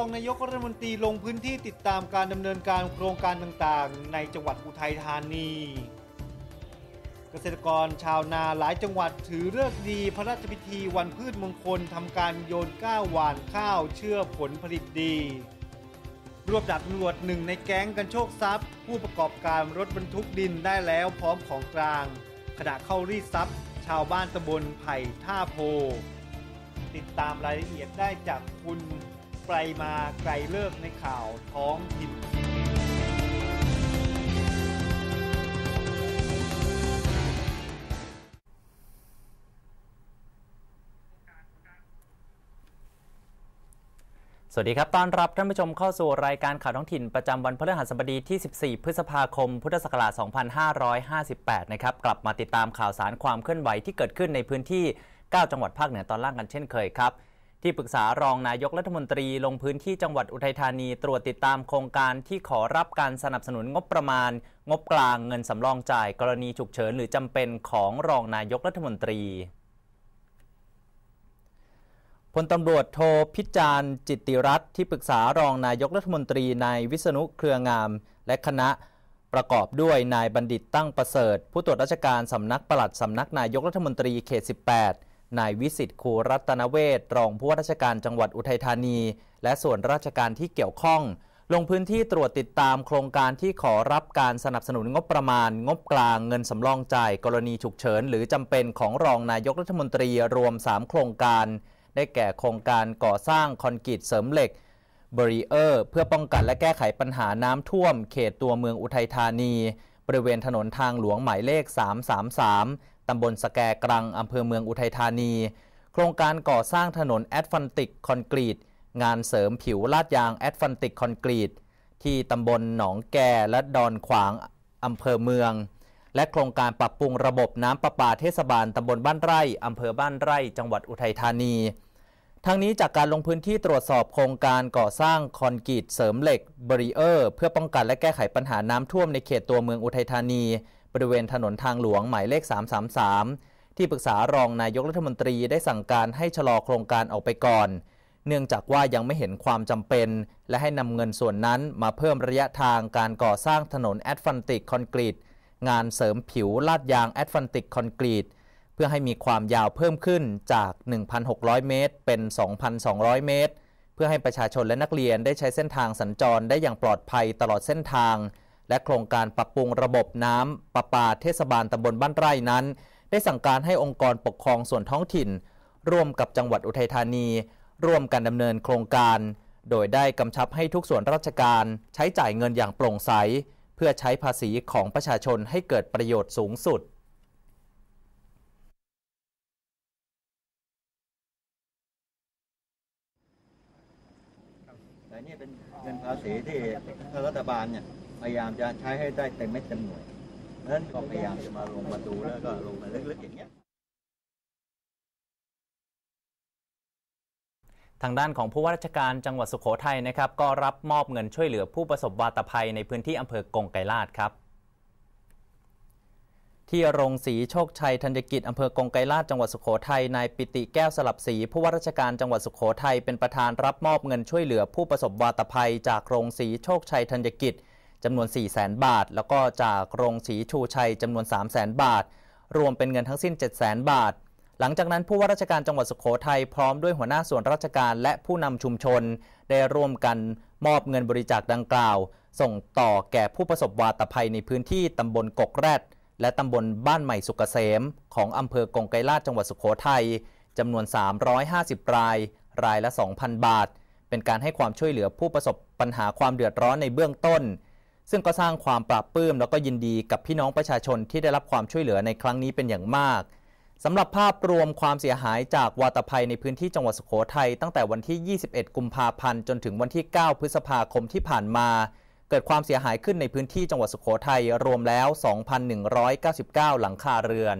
องนายกรัฐมนตรีลงพื้นที่ติดตามการดำเนินการโครงการต่างๆ ในจังหวัดอุทัยธานี เกษตรกรชาวนาหลายจังหวัดถือเลอกดีพระราชพิธีวันพืชมงคลทำการโยนก้าวหวานข้าวเชื่อผลผลิตดี รวบดับตำรวจหนึ่งในแก๊งกันโชคทรัพย์ ผู้ประกอบการรถบรรทุกดินได้แล้วพร้อมของกลาง ขณะเข้ารีดทรัพย์ชาวบ้านตำบลไผ่ท่าโพ ติดตามรายละเอียดได้จากคุณไกลมาไกลเลิกในข่าวท้องถิ่น สวัสดีครับ ต้อนรับท่านผู้ชมเข้าสู่รายการข่าวท้องถิ่นประจำวันพฤหัสบดีที่ 14 พฤษภาคม พุทธศักราช 2558 นะครับ กลับมาติดตามข่าวสารความเคลื่อนไหวที่เกิดขึ้นในพื้นที่ 9 จังหวัดภาคเหนือตอนล่างกันเช่นเคยครับที่ปรึกษารองนายกรัฐมนตรีลงพื้นที่จังหวัดอุทัยธานีตรวจติดตามโครงการที่ขอรับการสนับสนุนงบประมาณงบกลางเงินสำรองจ่ายกรณีฉุกเฉิน หรือจำเป็นของรองนายกรัฐมนตรีพลตำรวจโทพิจารณ์ จิตติรัตน์ที่ปรึกษารองนายกรัฐมนตรีนายวิษณุเครืองาม และคณะประกอบด้วยนายบัณฑิตตั้งประเสริฐ ผู้ตรวจราชการสำนักปลัดสำนักนายกรัฐมนตรีเขต18นายวิสิตคูรัตนเวศรองผู้ว่าราชการจังหวัดอุทัยธานี และส่วนราชการที่เกี่ยวข้อง ลงพื้นที่ตรวจติดตามโครงการที่ขอรับการสนับสนุนงบประมาณงบกลางเงินสำรองจ่ายกรณีฉุกเฉิน หรือจำเป็นของรองนายกรัฐมนตรีรวม 3 โครงการ ได้แก่โครงการก่อสร้างคอนกรีตเสริมเหล็ก บรีเออร์ เพื่อป้องกันและแก้ไขปัญหาน้ำท่วม เขตตัวเมืองอุทัยธานี บริเวณถนนทางหลวงหมายเลข 333ตำบลสแกกรังอำเภอเมืองอุทัยธานี โครงการก่อสร้างถนนแอดฟันติกคอนกรีต งานเสริมผิวลาดยางแอดฟันติกคอนกรีต ที่ตำบลหนองแกและดอนขวางอำเภอเมือง และโครงการปรับปรุงระบบน้ำประปาเทศบาลตำบลบ้านไร่อำเภอบ้านไร่จังหวัดอุทัยธานี ทั้งนี้จากการลงพื้นที่ตรวจสอบโครงการก่อสร้างคอนกรีตเสริมเหล็กบริเออร์ เพื่อป้องกันและแก้ไขปัญหาน้ำท่วมในเขตตัวเมืองอุทัยธานีบริเวณถนนทางหลวงหมายเลข 333 ที่ปรึกษารองนายกรัฐมนตรีได้สั่งการให้ชะลอโครงการออกไปก่อน เนื่องจากว่ายังไม่เห็นความจำเป็น และให้นำเงินส่วนนั้นมาเพิ่มระยะทางการก่อสร้างถนนแอตแลนติกคอนกรีตงานเสริมผิวลาดยางแอตแลนติกคอนกรีตเพื่อให้มีความยาวเพิ่มขึ้นจาก 1,600 เมตร เป็น 2,200 เมตร เพื่อให้ประชาชนและนักเรียนได้ใช้เส้นทางสัญจรได้อย่างปลอดภัยตลอดเส้นทางและโครงการปรับปรุงระบบน้ำประปาเทศบาลตำบลบ้านไร่นั้น ได้สั่งการให้องค์กรปกครองส่วนท้องถิ่น ร่วมกับจังหวัดอุทัยธานี ร่วมกันดำเนินโครงการ โดยได้กำชับให้ทุกส่วนราชการใช้จ่ายเงินอย่างโปร่งใส เพื่อใช้ภาษีของประชาชนให้เกิดประโยชน์สูงสุดแต่นี่เป็นเงินภาษีที่รัฐบาลเนี่ยพยายามจะใช้ให้ได้เต็มเม็ดเต็มหน่วยเพราะฉะนั้นก็พยายามจะมาลงมาดูแล้วก็ลงมาลึกๆอย่างเงี้ย ทางด้านของผู้ว่าราชการจังหวัดสุขโขทัยนะครับก็รับมอบเงินช่วยเหลือผู้ประสบวาตภัยในพื้นที่อำเภอกงไกรลาดครับ ที่โรงสีโชคชัยธัญกิจอำเภอกงไกรลาดจังหวัดสุขโขทัยนายปิติแก้วสลับศรีผู้ว่าราชการจังหวัดสุขโขทัยเป็นประธานรับมอบเงินช่วยเหลือผู้ประสบวาตภัยจากโรงสีโชคชัยธัญกิจจำนวน 4 0 0 0 0 0 บาท แล้วก็จากโรงสีชูชัย จำนวน 3 0 0 0 0 0 บาท รวมเป็นเงินทั้งสิ้น 7 0 0 0 0 0 บาท หลังจากนั้นผู้ว่าราชการจังหวัดสุขโขทัยพร้อมด้วยหัวหน้าส่วนราชการและผู้นำชุมชน ได้ร่วมกันมอบเงินบริจาคดังกล่าว ส่งต่อแก่ผู้ประสบวาตภัยในพื้นที่ตำบลกกแรด และตำบลบ้านใหม่สุกเกษมของอำเภอกงไกรลาดจังหวัดสุขโขทัยจำนวน 350 ราย รายละ 2,000 บาท เป็นการให้ความช่วยเหลือผู้ประสบปัญหาความเดือดร้อนในเบื้องต้นซึ่งก็สร้างความปราบปลื้มแล้วก็ยินดีกับพี่น้องประชาชนที่ได้รับความช่วยเหลือในครั้งนี้เป็นอย่างมากสำหรับภาพรวมความเสียหายจากวาตภัยในพื้นที่จังหวัดสุโขทัยตั้งแต่วันที่ 21 กุมภาพันธ์จนถึงวันที่ 9 พฤษภาคมที่ผ่านมา เกิดความเสียหายขึ้นในพื้นที่จังหวัดสุโขทัยรวมแล้ว 2,199 หลังคาเรือน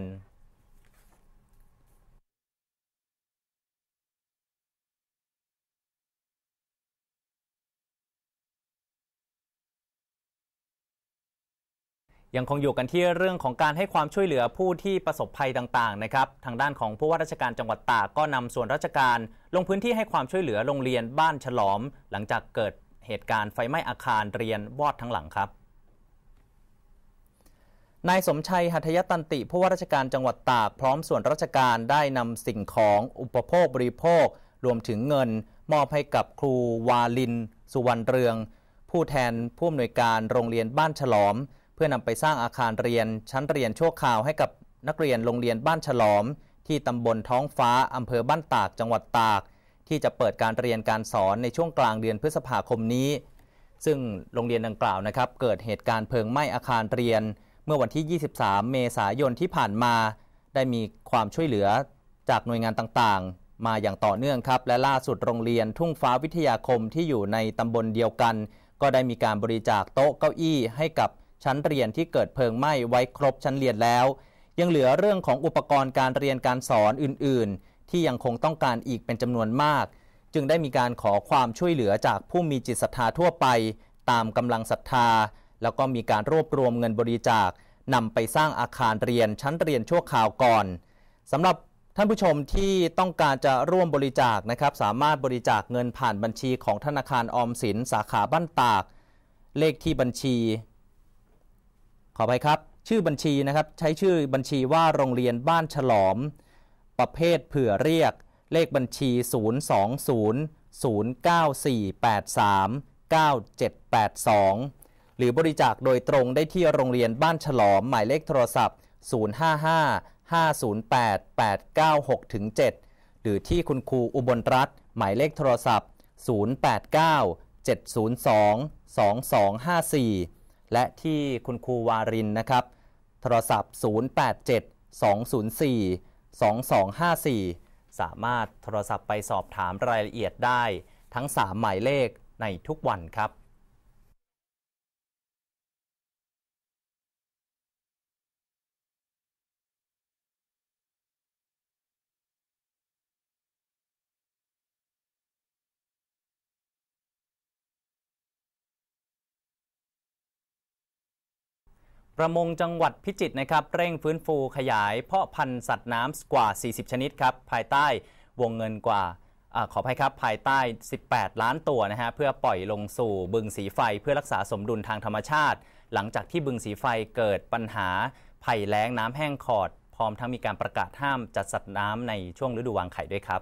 ยังคงอยู่กันที่เรื่องของการให้ความช่วยเหลือผู้ที่ประสบภัยต่างๆนะครับ ทางด้านของผู้ว่าราชการจังหวัดตากก็นำส่วนราชการลงพื้นที่ให้ความช่วยเหลือโรงเรียนบ้านฉลอม หลังจากเกิดเหตุการณ์ไฟไหม้อาคารเรียนวอดทั้งหลังครับ นายสมชัยหัตยตันติผู้ว่าราชการจังหวัดตากพร้อมส่วนราชการได้นำสิ่งของอุปโภคบริโภค รวมถึงเงิน มอบให้กับครูวาลิน สุวรรณเรือง ผู้แทนผู้อำนวยการโรงเรียนบ้านฉลอมพื่อนำไปสร้างอาคารเรียนชั้นเรียนชั่วคราวให้กับนักเรียนโรงเรียนบ้านฉลอม ที่ตำบลท้องฟ้าอำเภอบ้านตากจังหวัดตาก ที่จะเปิดการเรียนการสอนในช่วงกลางเดือนพฤษภาคมนี้ ซึ่งโรงเรียนดังกล่าวนะครับ เกิดเหตุการณ์เพลิงไหม้อาคารเรียน เมื่อวันที่ 23 เมษายนที่ผ่านมาได้มีความช่วยเหลือจากหน่วยงานต่างๆ มาอย่างต่อเนื่องครับและล่าสุดโรงเรียนทุ่งฟ้าวิทยาคมที่อยู่ในตำบลเดียวกัน ก็ได้มีการบริจาคโต๊ะเก้าอี้ให้กับชั้นเรียนที่เกิดเพลิงไหม้ไว้ครบชั้นเรียนแล้ว ยังเหลือเรื่องของอุปกรณ์การเรียนการสอนอื่นๆ ที่ยังคงต้องการอีกเป็นจำนวนมาก จึงได้มีการขอความช่วยเหลือจากผู้มีจิตศรัทธาทั่วไป ตามกำลังศรัทธา แล้วก็มีการรวบรวมเงินบริจาคนำไปสร้างอาคารเรียนชั้นเรียนชั่วคราวก่อนสำหรับท่านผู้ชมที่ต้องการจะร่วมบริจาคนะครับสามารถบริจาคเงินผ่านบัญชี ของธนาคารออมสินสาขาบ้านตาก เลขที่บัญชีอไปครับ ชื่อบัญชีนะครับ ใช้ชื่อบัญชีว่าโรงเรียนบ้านฉลอม ประเภทเผื่อเรียกเลขบัญชี 020-09483-9782 หรือบริจาคโดยตรงได้ที่โรงเรียนบ้านฉลอม หมายเลขโทรศัพท์ 055-508-896-7 หรือที่คุณครูอุบลรัตน์หมายเลขโทรศัพท์ 089 702 2254และที่คุณครูวารินนะครับ โทรศัพท์ 087 204 2254 สามารถโทรศัพท์ไปสอบถามรายละเอียดได้ทั้ง 3 หมายเลขในทุกวันครับประมงจังหวัดพิจิตรนะครับเร่งฟื้นฟูขยายเพาะพันธุ์สัตว์น้ำกว่า 40 ชนิดครับภายใต้วงเงินกว่าอขออภัยครับ ภายใต้ 18 ล้านตัวนะฮะเพื่อปล่อยลงสู่บึงสีไฟเพื่อรักษาสมดุลทางธรรมชาติ หลังจากที่บึงสีไฟเกิดปัญหาภัยแล้งน้ำแห้งขอดพร้อมทั้งมีการประกาศห้ามจัดสัตว์น้ำในช่วงฤดูวางไข่ด้วยครับ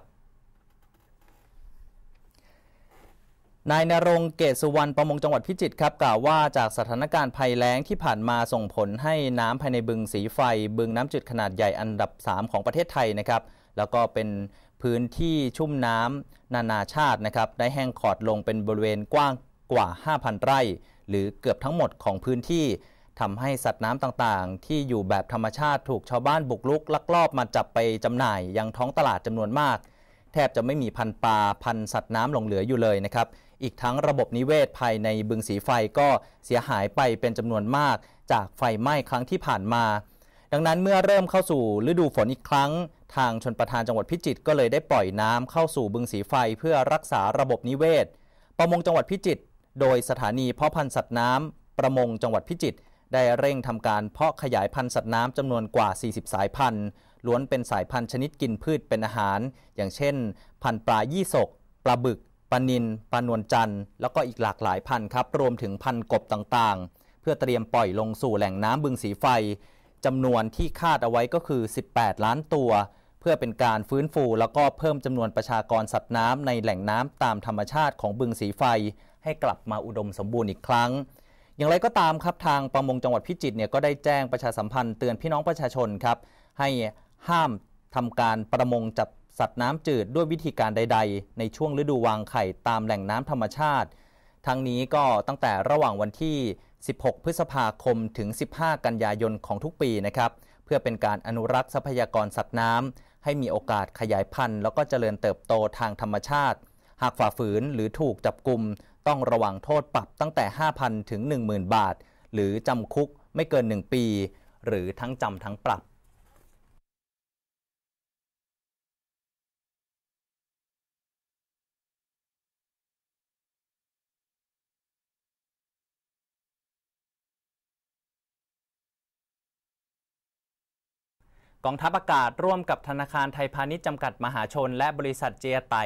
นายนรงเกศสุวรรณประมงจังหวัดพิจิตรครับ กล่าวว่าจากสถานการณ์ภัยแล้งที่ผ่านมาส่งผลให้น้ำภายในบึงสีไฟบึงน้ำจืดขนาดใหญ่อันดับ 3 ของประเทศไทยนะครับ แล้วก็เป็นพื้นที่ชุ่มน้ำนานาชาตินะครับ ได้แห้งขอดลงเป็นบริเวณกว้างกว่า 5,000ไร่หรือเกือบทั้งหมดของพื้นที่ทำให้สัตว์น้ำต่างๆ ที่อยู่แบบธรรมชาติถูกชาวบ้านบุกลุก ลักลอบมาจับไปจำหน่ายยังท้องตลาดจำนวนมาก แทบจะไม่มีพันปลาพันสัตว์น้ำหลงเหลืออยู่เลยนะครับอีกทั้งระบบนิเวศภายในบึงสีไฟก็เสียหายไปเป็นจำนวนมาก จากไฟไหม้ครั้งที่ผ่านมา ดังนั้นเมื่อเริ่มเข้าสู่ฤดูฝนอีกครั้ง ทางชนประทานจังหวัดพิจิตรก็เลยได้ปล่อยน้ำเข้าสู่บึงสีไฟเพื่อรักษาระบบนิเวศ ประมงจังหวัดพิจิตรโดยสถานีเพาะพันธุ์สัตว์น้ำประมงจังหวัดพิจิตรได้เร่งทำการเพาะขยายพันธุ์สัตว์น้ำจำนวนกว่า40สายพันธุ์ล้วนเป็นสายพันธุ์ชนิดกินพืชเป็นอาหาร อย่างเช่น พันธุ์ปลายี่สกปลาบึกปานิน ปานวลจันทร์แล้วก็อีกหลากหลายพันครับ รวมถึงพันกบต่างๆ เพื่อเตรียมปล่อยลงสู่แหล่งน้ำบึงสีไฟ จำนวนที่คาดเอาไว้ก็คือ 18 ล้านตัว เพื่อเป็นการฟื้นฟูแล้วก็เพิ่มจำนวนประชากรสัตว์น้ำในแหล่งน้ำตามธรรมชาติของบึงสีไฟ ให้กลับมาอุดมสมบูรณ์อีกครั้ง อย่างไรก็ตามครับทางประมงจังหวัดพิจิตรเนี่ยก็ได้แจ้งประชาสัมพันธ์เตือนพี่น้องประชาชนครับให้ห้ามทำการประมงจับสัตว์น้ำจืดด้วยวิธีการใดๆ ในช่วงฤดูวางไข่ตามแหล่งน้ำธรรมชาติ ทั้งนี้ก็ตั้งแต่ระหว่างวันที่ 16 พฤษภาคมถึง 15 กันยายนของทุกปีนะครับเพื่อเป็นการอนุรักษ์ทรัพยากรสัตว์น้ำให้มีโอกาสขยายพันธุ์แล้วก็เจริญเติบโตทางธรรมชาติ หากฝ่าฝืนหรือถูกจับกลุ่มต้องระวังโทษปรับตั้งแต่ 5,000 ถึง 10,000 บาท หรือจำคุกไม่เกิน 1 ปี หรือทั้งจำทั้งปรับกองทัพอากาศร่วมกับธนาคารไทยพาณิชย์จำกัดมหาชนและบริษัทเจียไต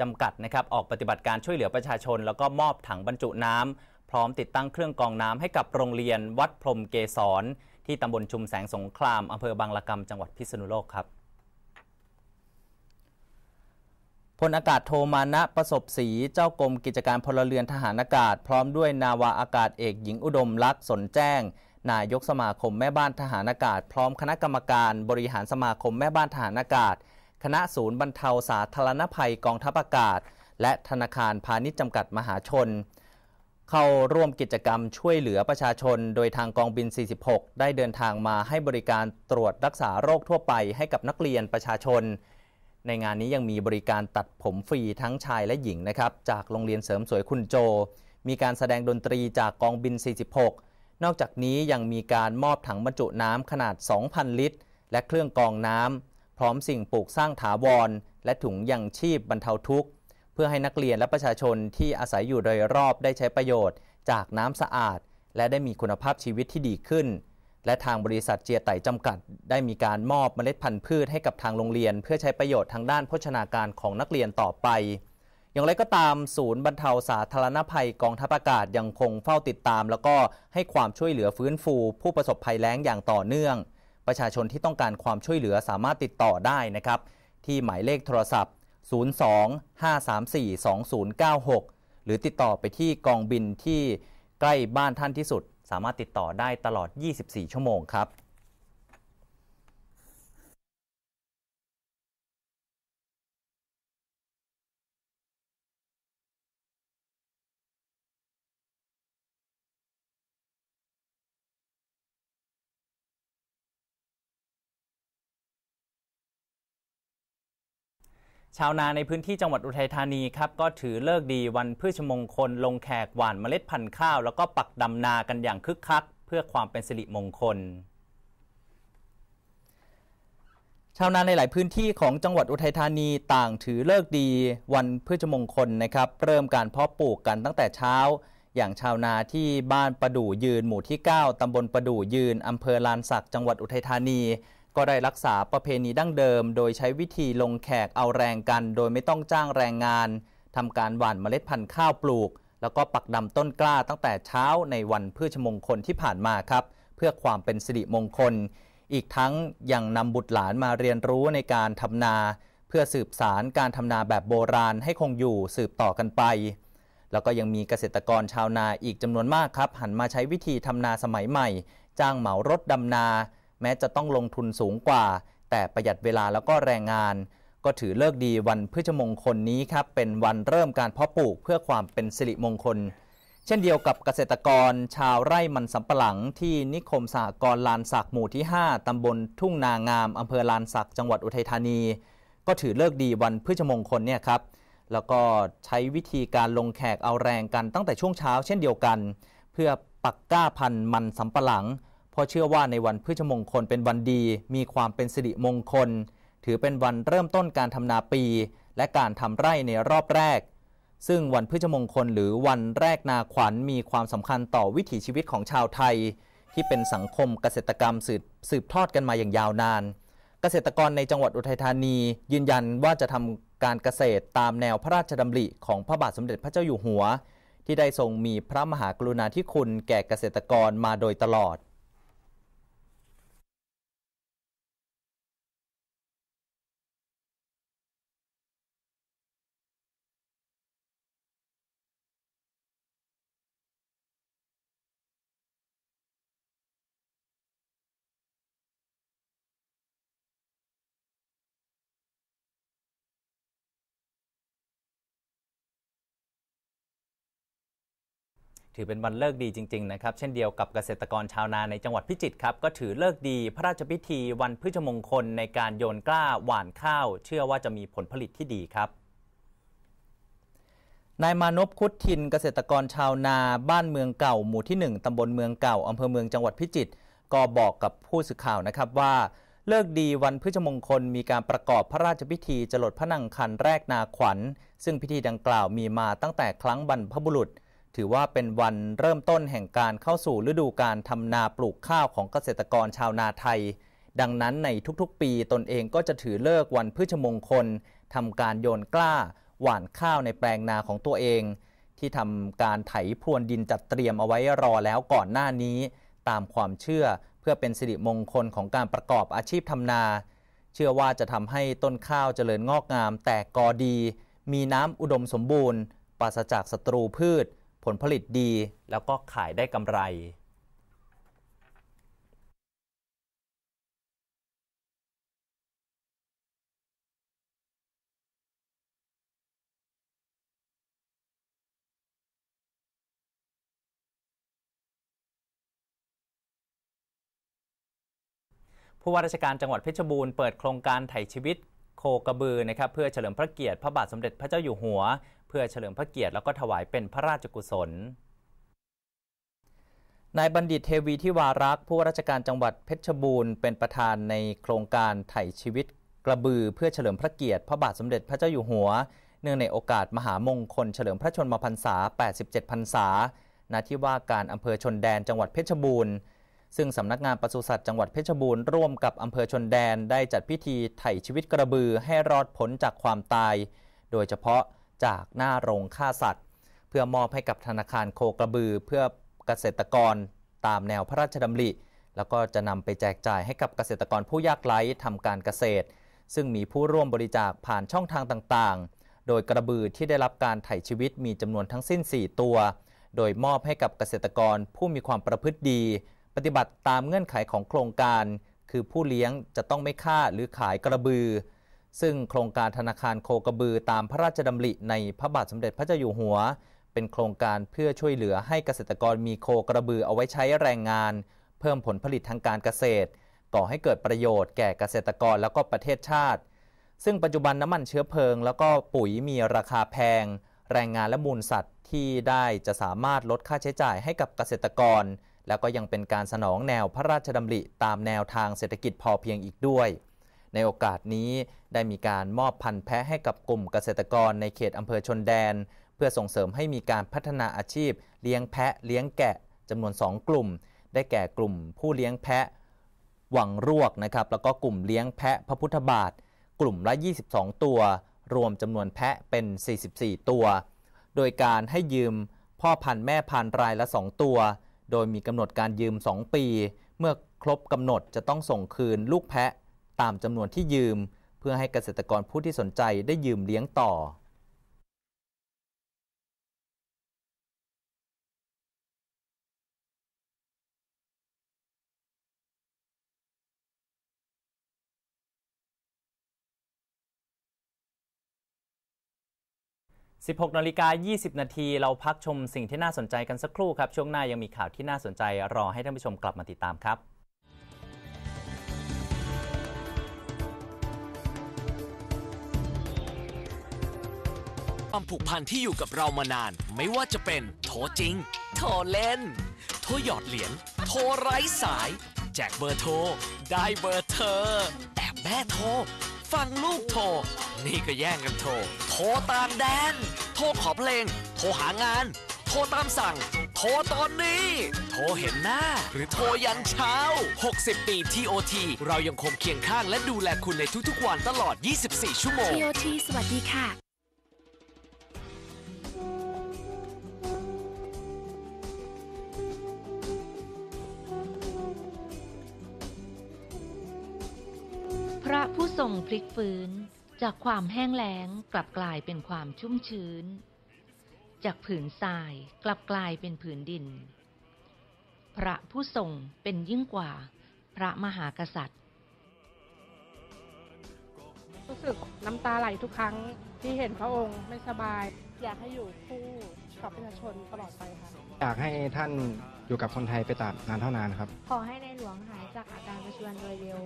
จำกัดนะครับออกปฏิบัติการช่วยเหลือประชาชนแล้วก็มอบถังบรรจุน้ำพร้อมติดตั้งเครื่องกองน้ำให้กับโรงเรียนวัดพรมเกษรที่ตำบลชุมแสงสงครามอำเภอบางละกำจังหวัดพิษณุโลกครับพลอากาศโทมานะประสบศรีเจ้ากรมกิจการพลเรือนทหารอากาศ พร้อมด้วยนาวาอากาศเอกหญิงอุดมลักษ์สนแจ้งนายกสมาคมแม่บ้านทหารอากาศ พร้อมคณะกรรมการบริหารสมาคมแม่บ้านทหารอากาศ คณะศูนย์บรรเทาสาธารณภัยกองทัพอากาศ และธนาคารพาณิชย์จำกัดมหาชน เข้าร่วมกิจกรรมช่วยเหลือประชาชน โดยทางกองบิน 46 ได้เดินทางมาให้บริการตรวจรักษาโรคทั่วไปให้กับนักเรียนประชาชน ในงานนี้ยังมีบริการตัดผมฟรีทั้งชายและหญิงนะครับจากโรงเรียนเสริมสวยคุณโจมีการแสดงดนตรีจากกองบิน 46นอกจากนี้ยังมีการมอบถังบรรจุน้ำขนาด 2,000 ลิตร และเครื่องกองน้ำ พร้อมสิ่งปลูกสร้างถาวรและถุงยังชีพบรรเทาทุกข์เพื่อให้นักเรียนและประชาชนที่อาศัยอยู่โดยรอบได้ใช้ประโยชน์จากน้ำสะอาด และได้มีคุณภาพชีวิตที่ดีขึ้น และทางบริษัทเจียไต่จำกัดได้มีการมอบเมล็ดพันธุ์พืชให้กับทางโรงเรียน เพื่อใช้ประโยชน์ทางด้านโภชนาการของนักเรียนต่อไปอย่างไรก็ตามศูนย์บรรเทาสาธารณภัยกองทัพอากาศยังคงเฝ้าติดตามแล้วก็ให้ความช่วยเหลือฟื้นฟูผู้ประสบภัยแล้งอย่างต่อเนื่อง ประชาชนที่ต้องการความช่วยเหลือสามารถติดต่อได้นะครับ ที่หมายเลขโทรศัพท์ 025342096 หรือติดต่อไปที่กองบินที่ใกล้บ้านท่านที่สุด สามารถติดต่อได้ตลอด 24 ชั่วโมงครับชาวนาในพื้นที่จังหวัดอุทัยธานีครับก็ถือเลิกดีวันพืชมงคลลงแขกหว่านเมล็ดพันธุ์ข้าวแล้วก็ปักดำนากันอย่างคึกคักเพื่อความเป็นสิริมงคล ชาวนาในหลายพื้นที่ของจังหวัดอุทัยธานีต่างถือเลิกดีวันพืชมงคลนะครับเริ่มการเพาะปลูกกันตั้งแต่เช้า อย่างชาวนาที่บ้านประดู่ยืนหมู่ที่9ตำบลประดู่ยืนอำเภอลานสักจังหวัดอุทัยธานีก็ได้รักษาประเพณีดั้งเดิม โดยใช้วิธีลงแขกเอาแรงกัน โดยไม่ต้องจ้างแรงงานทำการหว่านเมล็ดพันธุ์ข้าวปลูก แล้วก็ปักดำต้นกล้าตั้งแต่เช้าในวันพืชมงคลที่ผ่านมาครับ เพื่อความเป็นสิริมงคล อีกทั้งยังนำบุตรหลานมาเรียนรู้ในการทำนา เพื่อสืบสารการทำนาแบบโบราณให้คงอยู่สืบต่อกันไป แล้วก็ยังมีเกษตรกรชาวนาอีกจำนวนมากครับหันมาใช้วิธีทำนาสมัยใหม่ จ้างเหมารถดำนาแม้จะต้องลงทุนสูงกว่า แต่ประหยัดเวลาแล้วก็แรงงาน ก็ถือเลิกดีวันพฤชมงคลนี้ครับ เป็นวันเริ่มการเพาะปลูกเพื่อความเป็นสิริมงคล เช่นเดียวกับเกษตรกร ชาวไร่มันสำปะหลัง ที่นิคมสากรลานสักหมู่ที่ 5ตำบลทุ่งนางาม อำเภอลานสักจังหวัดอุทัยธานี ก็ถือเลิกดีวันพฤชมงคลเนี่ยครับแล้วก็ใช้วิธีการลงแขกเอาแรงกันตั้งแต่ช่วงเช้า เช่นเดียวกัน เพื่อปักก้าพันมันสำปะหลังราะเชื่อว่าในวันพฤชมงคลเป็นวันดี มีความเป็นสิริมงคล ถือเป็นวันเริ่มต้นการทำนาปี และการทำไร่ในรอบแรก ซึ่งวันพฤชมงคลหรือวันแรกนาขวัญ มีความสำคัญต่อวิถีชีวิตของชาวไทย ที่เป็นสังคมเกษตรกรรมสืบสืบทอดกันมาอย่างยาวนาน เกษตรกรในจังหวัดอุทัยธานียืนยันว่าจะทำการเกษตรตามแนวพระราชดำริ ของพระบาทสมเด็จพระเจ้าอยู่หัว ที่ได้ทรงมีพระมหากรุณาธิคุณแก่เกษตรกรมาโดยตลอดถือเป็นวันเลิกดีจริงๆนะครับ เช่นเดียวกับเกษตรกรชาวนาในจังหวัดพิจิตรครับก็ถือเลิกดีพระราชพิธีวันพฤชมงคลในการโยนกล้า หว่านข้าว เชื่อว่าจะมีผลผลิตที่ดีครับนายมานพคุดทินเกษตรกรชาวนาบ้านเมืองเก่าหมู่ที่ 1 ตำบลเมืองเก่าอำเภอเมืองจังหวัดพิจิตรก็บอกกับผู้สื่อข่าวนะครับว่าเลิกดีวันพฤชมงคลมีการประกอบพระราชพิธีจรดพระนังคันแรกนาขวัญ ซึ่งพิธีดังกล่าวมีมาตั้งแต่ ครั้งบรรพบุรุษถือว่าเป็นวันเริ่มต้นแห่งการเข้าสู่ฤดูการทำนาปลูกข้าวของเกษตรกรชาวนาไทย ดังนั้นในทุกๆปีตนเองก็จะถือเลิกวันพฤชมงคล ทำการโยนกล้าหว่านข้าวในแปลงนาของตัวเอง ที่ทำการไถพรวนดินจัดเตรียมเอาไว้รอแล้วก่อนหน้านี้ ตามความเชื่อเพื่อเป็นสิริมงคลของการประกอบอาชีพทำนา เชื่อว่าจะทำให้ต้นข้าวเจริญงอกงาม แตกกอดีมีน้ำอุดมสมบูรณ์ปราศจากศัตรูพืชผลผลิตดีแล้วก็ขายได้กำไร ผู้ว่าราชการจังหวัดเพชรบูรณ์เปิดโครงการไถ่ชีวิตโคกระบือนะครับเพื่อเฉลิมพระเกียรติพระบาทสมเด็จพระเจ้าอยู่หัวเพื่อเฉลิมพระเกียรติแล้วก็ถวายเป็นพระราชกุศลนายบัณฑิตเทวีที่วารักษ์ผู้ราชการจังหวัดเพชรบูรณ์เป็นประธานในโครงการไถ่ชีวิตกระบือเพื่อเฉลิมพระเกียรติ พระบาทสมเด็จพระเจ้าอยู่หัวเนื่องในโอกาสมหามงคลเฉลิมพระชนมพรรษา 87 พรรษา ณ ที่ว่าการอำเภอชนแดนจังหวัดเพชรบูรณ์ ซึ่งสำนักงานปศุสัตว์จังหวัดเพชรบูรณ์ร่วมกับอำเภอชนแดนได้จัดพิธีไถ่ชีวิตกระบือให้รอดพ้นจากความตาย โดยเฉพาะจากหน้าโรงฆ่าสัตว์ เพื่อมอบให้กับธนาคารโคกระบือเพื่อเกษตรกรตามแนวพระราชดำริแล้วก็จะนำไปแจกจ่ายให้กับเกษตรกรผู้ยากไร้ทำการเกษตร ซึ่งมีผู้ร่วมบริจาคผ่านช่องทางต่างๆ โดยกระบือที่ได้รับการไถ่ชีวิตมีจำนวนทั้งสิ้น 4 ตัว โดยมอบให้กับเกษตรกรผู้มีความประพฤติดี ปฏิบัติตามเงื่อนไขของโครงการ คือผู้เลี้ยงจะต้องไม่ฆ่าหรือขายกระบือซึ่งโครงการธนาคารโคกระบือตามพระราชดำริในพระบาทสมเด็จพระเจ้าอยู่หัว เป็นโครงการเพื่อช่วยเหลือให้เกษตรกรมีโคกระบือเอาไว้ใช้แรงงาน เพิ่มผลผลิตทางการเกษตรก่อให้เกิดประโยชน์แก่เกษตรกรแล้วก็ประเทศชาติ ซึ่งปัจจุบันน้ำมันเชื้อเพลิงแล้วก็ปุ๋ยมีราคาแพง แรงงานและมูลสัตว์ ที่ได้จะสามารถลดค่าใช้จ่ายให้กับเกษตรกร แล้วก็ยังเป็นการสนองแนวพระราชดำริตามแนวทางเศรษฐกิจพอเพียงอีกด้วยในโอกาสนี้ได้มีการมอบพันธุ์แพะให้กับกลุ่มเกษตรกรในเขตอำเภอชนแดน เพื่อส่งเสริมให้มีการพัฒนาอาชีพเลี้ยงแพะเลี้ยงแกะจำนวน 2 กลุ่ม ได้แก่กลุ่มผู้เลี้ยงแพะ หวังรวกนะครับแล้วก็กลุ่มเลี้ยงแพะพระพุทธบาทกลุ่มละ 22 ตัว รวมจำนวนแพะเป็น 44 ตัว โดยการให้ยืมพ่อพันธุ์แม่พันธุ์รายละ 2 ตัว โดยมีกำหนดการยืม 2 ปี เมื่อครบกำหนดจะต้องส่งคืนลูกแพะตามจำนวนที่ยืมเพื่อให้เกษตรกรผู้ที่สนใจได้ยืมเลี้ยงต่อ 16 นาฬิกา 20 นาทีเราพักชมสิ่งที่น่าสนใจกันสักครู่ครับ ช่วงหน้ายังมีข่าวที่น่าสนใจ รอให้ท่านผู้ชมกลับมาติดตามครับความผูกพันที่อยู่กับเรามานาน ไม่ว่าจะเป็นโทรจริง โทรเล่น โทรหยอดเหรียญโทรไร้สาย แจกเบอร์โทรได้เบอร์เธอแอบแม่โทรฟังลูกโทรนี่ก็แย่งกันโทรโทรตามแดน โทรขอเพลงโทรหางาน โทรตามสั่ง โทรตอนนี้ โทรเห็นหน้าหรือโทรยันเช้า 60 ปี TOT เรายังคงเคียงข้างและดูแลคุณในทุกๆวันตลอด 24 ชั่วโมง TOT สวัสดีค่ะพระผู้ทรงพลิกฟื้นจากความแห้งแล้งกลับกลายเป็นความชุ่มชื้น จากผืนทรายกลับกลายเป็นผืนดิน พระผู้ทรงเป็นยิ่งกว่าพระมหากษัตริย์รู้สึกน้ำตาไหลทุกครั้งที่เห็นพระองค์ไม่สบาย อยากให้อยู่คู่กับประชาชนตลอดไปค่ะอยากให้ท่านอยู่กับคนไทยไปตัานานเท่านานครับ ขอให้ในหลวงหายจากอาการประชวนโดยเร็ว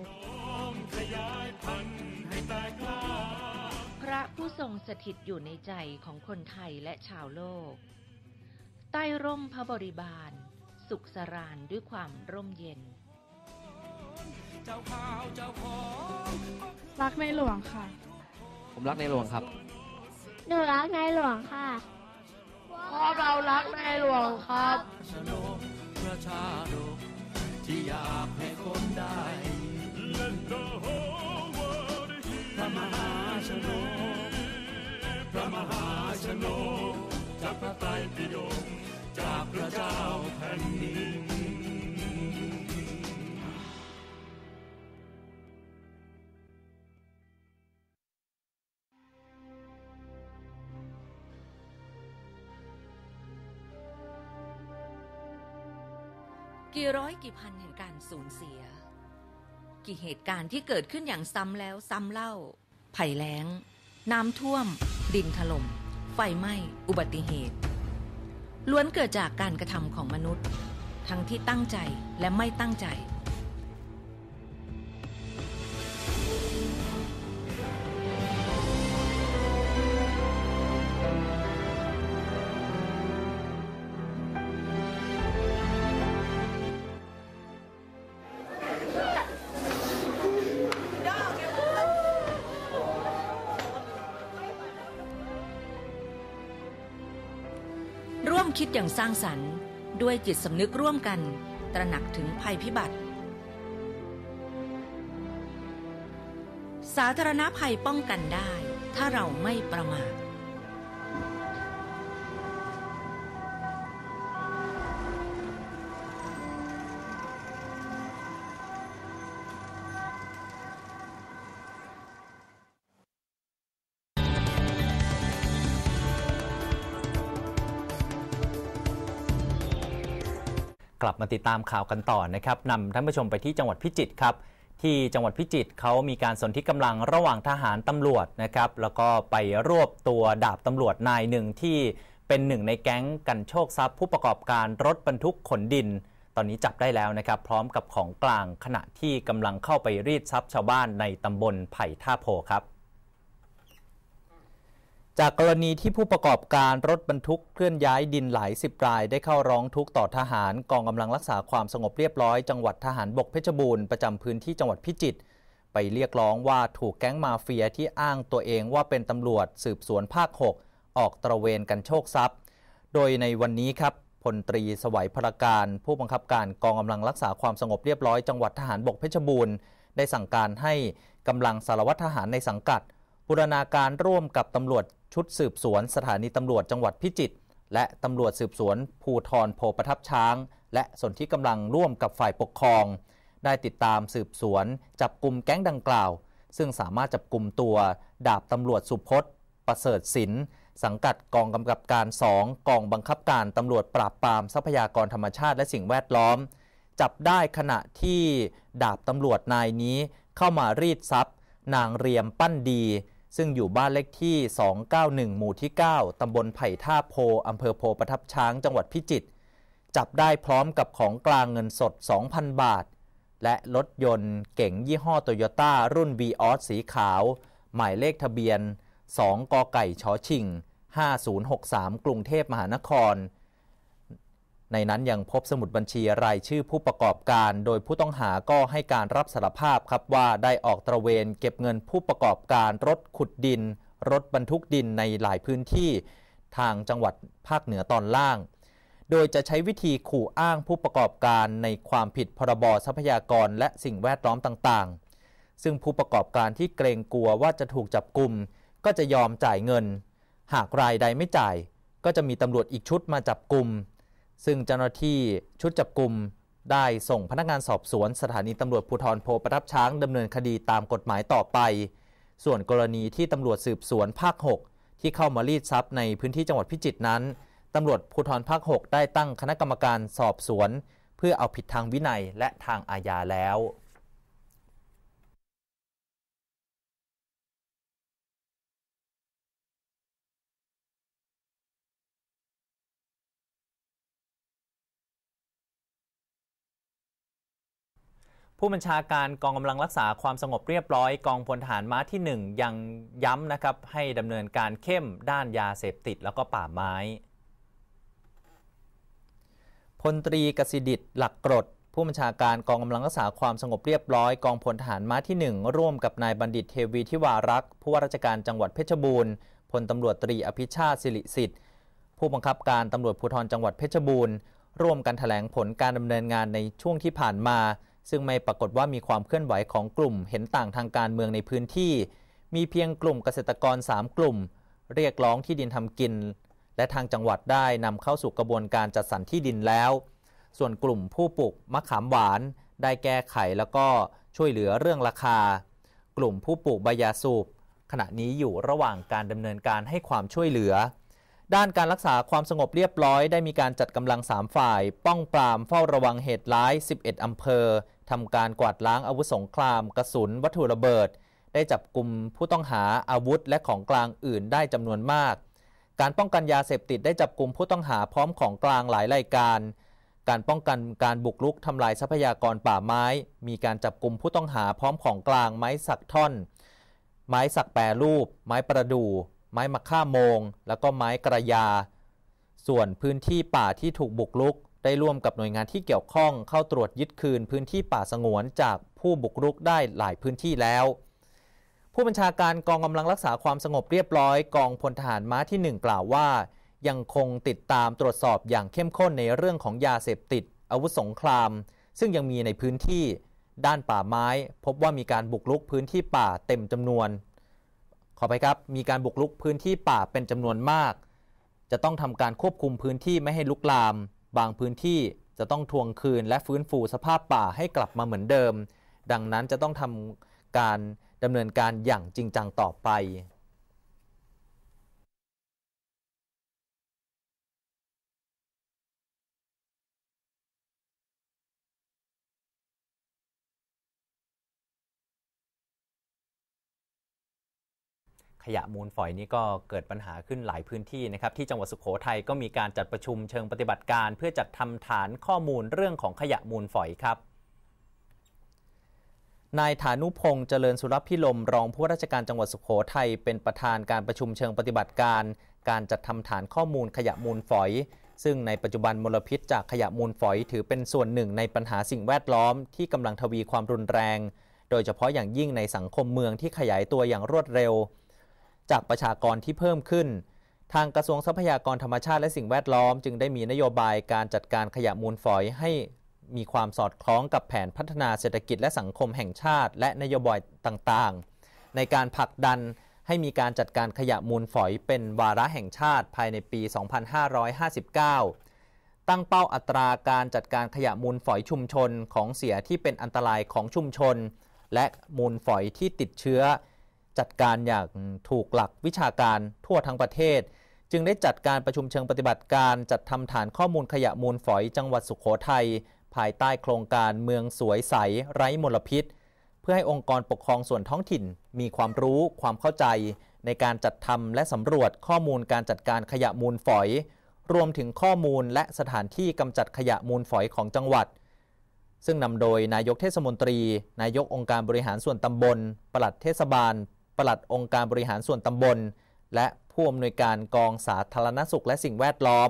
พระผู้ทรงสถิตอยู่ในใจของคนไทยและชาวโลก ใต้ร่มพระบริบาล สุขสรานด้วยความร่มเย็น รักในหลวงค่ะ ผมรักในหลวงครับ หนูรักในหลวงค่ะพราะเรารักในหลวงครับชนกเพื่อชาดกที่อยากให้คนได้ Let the w พระมหาชนกพระมหาชนกจากพระไตรปิฎกจากพระเจ้าแผ่นดินกี่ร้อยกี่พันแห่งการสูญเสีย กี่เหตุการณ์ที่เกิดขึ้นอย่างซ้ำแล้วซ้ำเล่า ภัยแล้ง น้ำท่วม ดินถลม่ม ไฟไหม้ อุบัติเหตุ ล้วนเกิดจากการกระทำของมนุษย์ ทั้งที่ตั้งใจและไม่ตั้งใจางสร้างสรรค์ด้วยจิตสำนึกร่วมกัน ตระหนักถึงภัยพิบัติ สาธารณภัยป้องกันได้ถ้าเราไม่ประมาทกลับมาติดตามข่าวกันต่อนะครับนำท่านผู้ชมไปที่จังหวัดพิจิตรครับ ที่จังหวัดพิจิตรเขามีการสนธิกาลังระหว่างทหารตำรวจนะครับ แล้วก็ไปรวบตัวดาบตำรวจนายหนึ่งที่เป็นหนึ่งในแก๊งกันโชคทรัพย์ ผู้ประกอบการรถบรรทุกขนดิน ตอนนี้จับได้แล้วนะครับ พร้อมกับของกลางขณะที่กำลังเข้าไปรีดทรัพย์ชาวบ้านในตำบลไผ่ท่าโพครับจากกรณีที่ผู้ประกอบการรถบรรทุกเคลื่อนย้ายดินหลายสิบรายได้เข้าร้องทุกข์ต่อทหาร กองกำลังรักษาความสงบเรียบร้อยจังหวัดทหารบกเพชรบูรณ์ประจำพื้นที่จังหวัดพิจิตรไปเรียกร้องว่าถูกแก๊งมาเฟียที่อ้างตัวเอง ว่าเป็นตำรวจสืบสวนภาค 6 ออกตระเวนกันโชคทรัพย์ โดยในวันนี้ครับพลตรีสวัยพราการผู้บังคับการกองกำลังรักษาความสงบเรียบร้อยจังหวัดทหารบกเพชรบูรณ์ได้สั่งการให้กำลังสารวัตรทหารในสังกัดบูรณาการร่วมกับตำรวจชุดสืบสวนสถานีตำรวจจังหวัดพิจิตรและตำรวจสืบสวนภูทรโพประทับช้าง และส่วนที่กำลังร่วมกับฝ่ายปกครอง ได้ติดตามสืบสวน จับกลุ่มแก๊งดังกล่าว ซึ่งสามารถจับกลุ่มตัว ดาบตำรวจสุพจน์ ประเสริฐศิลป์สังกัดกองกำกับการสองกองบังคับการตำรวจปราบปรามทรัพยากรธรรมชาติและสิ่งแวดล้อม จับได้ขณะที่ดาบตำรวจนายนี้ เข้ามารีดทรัพย์นางเรียม ปั้นดีซึ่งอยู่บ้านเลขที่ 291 หมู่ที่ 9 ตำบลไผ่ท่าโพ อำเภอโพประทับช้าง จังหวัดพิจิตร จับได้พร้อมกับของกลางเงินสด 2,000 บาท และรถยนต์เก๋งยี่ห้อโตโยต้ารุ่น v ีออสสีขาว หมายเลขทะเบียน 2 ก ไก่ชอชิง5063 กรุงเทพมหานครในนั้นยังพบสมุดบัญชีรายชื่อผู้ประกอบการ โดยผู้ต้องหาก็ให้การรับสารภาพครับว่าได้ออกตระเวนเก็บเงินผู้ประกอบการรถขุดดิน รถบรรทุกดินในหลายพื้นที่ทางจังหวัดภาคเหนือตอนล่าง โดยจะใช้วิธีขู่อ้างผู้ประกอบการในความผิดพรบทรัพยากรและสิ่งแวดล้อมต่างๆ ซึ่งผู้ประกอบการที่เกรงกลัวว่าจะถูกจับกลุ่มก็จะยอมจ่ายเงิน หากรายใดไม่จ่าย ก็จะมีตำรวจอีกชุดมาจับกลุ่มซึ่งเจ้าหน้าที่ชุดจับกลุ่มได้ส่งพนักงานสอบสวนสถานีตำรวจภูธรโพประทับช้าง ดำเนินคดีตามกฎหมายต่อไป ส่วนกรณีที่ตำรวจสืบสวนภาค 6 ที่เข้ามารีดทรัพย์ในพื้นที่จังหวัดพิจิตรนั้น ตำรวจภูธรภาค 6 ได้ตั้งคณะกรรมการสอบสวน เพื่อเอาผิดทางวินัยและทางอาญาแล้วผู้บัญชาการกองกำลังรักษาความสงบเรียบร้อยกองพลทหารม้าที่1ยังย้ำนะครับให้ดำเนินการเข้มด้านยาเสพติดแล้วก็ป่าไม้พลตรีกสิดิตหลักกรด ผู้บัญชาการกองกำลังรักษาความสงบเรียบร้อยกองพลทหารม้าที่ 1 ร่วมกับนายบัณฑิตเทวีทิวารักษ์ผู้ว่าราชการจังหวัดเพชรบูรณ์พลตำรวจตรีอภิชาติสิริสิทธิ์ ผู้บังคับการตำรวจภูธรจังหวัดเพชรบูรณ์ร่วมกันถแถลงผลการดำเนินงานในช่วงที่ผ่านมาซึ่งไม่ปรากฏว่ามีความเคลื่อนไหวของกลุ่มเห็นต่างทางการเมืองในพื้นที่ มีเพียงกลุ่มเกษตรกร 3 กลุ่ม เรียกร้องที่ดินทำกิน และทางจังหวัดได้นำเข้าสู่กระบวนการจัดสรรที่ดินแล้ว ส่วนกลุ่มผู้ปลูกมะขามหวาน ได้แก้ไขแล้วก็ช่วยเหลือเรื่องราคา กลุ่มผู้ปลูกใบยาสูบขณะนี้อยู่ระหว่างการดำเนินการให้ความช่วยเหลือ ด้านการรักษาความสงบเรียบร้อยได้มีการจัดกำลัง3ฝ่าย ป้องปรามเฝ้าระวังเหตุร้าย11อำเภอทำการกวาดล้างอาวุธสงครามกระสุนวัตถุระเบิด ได้จับกลุ่มผู้ต้องหาอาวุธและของกลางอื่นได้จำนวนมาก การป้องกันยาเสพติดได้จับกลุ่มผู้ต้องหาพร้อมของกลางหลายรายการ การป้องกันการบุกรุกทำลายทรัพยากรป่าไม้ มีการจับกลุ่มผู้ต้องหาพร้อมของกลางไม้สักท่อน ไม้สักแปรรูป ไม้ประดู่ไม้มะค่าโมง แล้วก็ไม้กระยาส่วนพื้นที่ป่าที่ถูกบุกรุกได้ร่วมกับหน่วยงานที่เกี่ยวข้องเข้าตรวจยึดคืนพื้นที่ป่าสงวนจากผู้บุกรุกได้หลายพื้นที่แล้ว ผู้บัญชาการกองกำลังรักษาความสงบเรียบร้อยกองพลทหารม้าที่ 1 กล่าวว่า ยังคงติดตามตรวจสอบอย่างเข้มข้นในเรื่องของยาเสพติดอาวุธสงคราม ซึ่งยังมีในพื้นที่ด้านป่าไม้ พบว่ามีการบุกรุกพื้นที่ป่าเต็มจำนวน ขอไปครับ มีการบุกรุกพื้นที่ป่าเป็นจำนวนมาก จะต้องทำการควบคุมพื้นที่ไม่ให้ลุกลามบางพื้นที่จะต้องทวงคืน และฟื้นฟูสภาพป่าให้กลับมาเหมือนเดิม ดังนั้นจะต้องทำการดำเนินการอย่างจริงจังต่อไปขยะมูลฝอยนี้ก็เกิดปัญหาขึ้นหลายพื้นที่นะครับที่จังหวัดสุขโขทัยก็มีการจัดประชุมเชิงปฏิบัติการ เพื่อจัดทำฐานข้อมูลเรื่องของขยะมูลฝอยครับ นายฐานุพงษ์เจริญสุรพิลมรองผู้ราชการจังหวัดสุขโขทัยเป็นประธานการประชุมเชิงปฏิบัติการ การจัดทำฐานข้อมูลขยะมูลฝอย ซึ่งในปัจจุบันมลพิษจากขยะมูลฝอยถือเป็นส่วนหนึ่งในปัญหาสิ่งแวดล้อม ที่กำลังทวีความรุนแรง โดยเฉพาะอย่างยิ่งในสังคมเมืองที่ขยายตัวอย่างรวดเร็วจากประชากรที่เพิ่มขึ้น ทางกระทรวงทรัพยากรธรรมชาติและสิ่งแวดล้อมจึงได้มีนโยบายการจัดการขยะมูลฝอยให้มีความสอดคล้องกับแผนพัฒนาเศรษฐกิจ และสังคมแห่งชาติ และนโยบายต่างๆ ในการผลักดันให้มีการจัดการขยะมูลฝอยเป็นวาระแห่งชาติภายในปี 2559 ตั้งเป้าอัตราการจัดการขยะมูลฝอยชุมชนของเสียที่เป็นอันตรายของชุมชน และมูลฝอยที่ติดเชื้อจัดการอย่างถูกหลักวิชาการทั่วทั้งประเทศ จึงได้จัดการประชุมเชิงปฏิบัติการจัดทำฐานข้อมูลขยะมูลฝอยจังหวัดสุขโขทัยภายใต้โครงการเมืองสวยใสไร้มลพิษ เพื่อให้องค์กรปกครองส่วนท้องถิ่นมีความรู้ความเข้าใจในการจัดทำและสำรวจข้อมูลการจัดการขยะมูลฝอย รวมถึงข้อมูลและสถานที่กำจัดขยะมูลฝอยของจังหวัด ซึ่งนำโดยนายกเทศมนตรี นายกองค์การบริหารส่วนตำบลปลัดเทศบาลปลัดองค์การบริหารส่วนตำบล และผู้อำนวยการกองสาธารณสุขและสิ่งแวดล้อม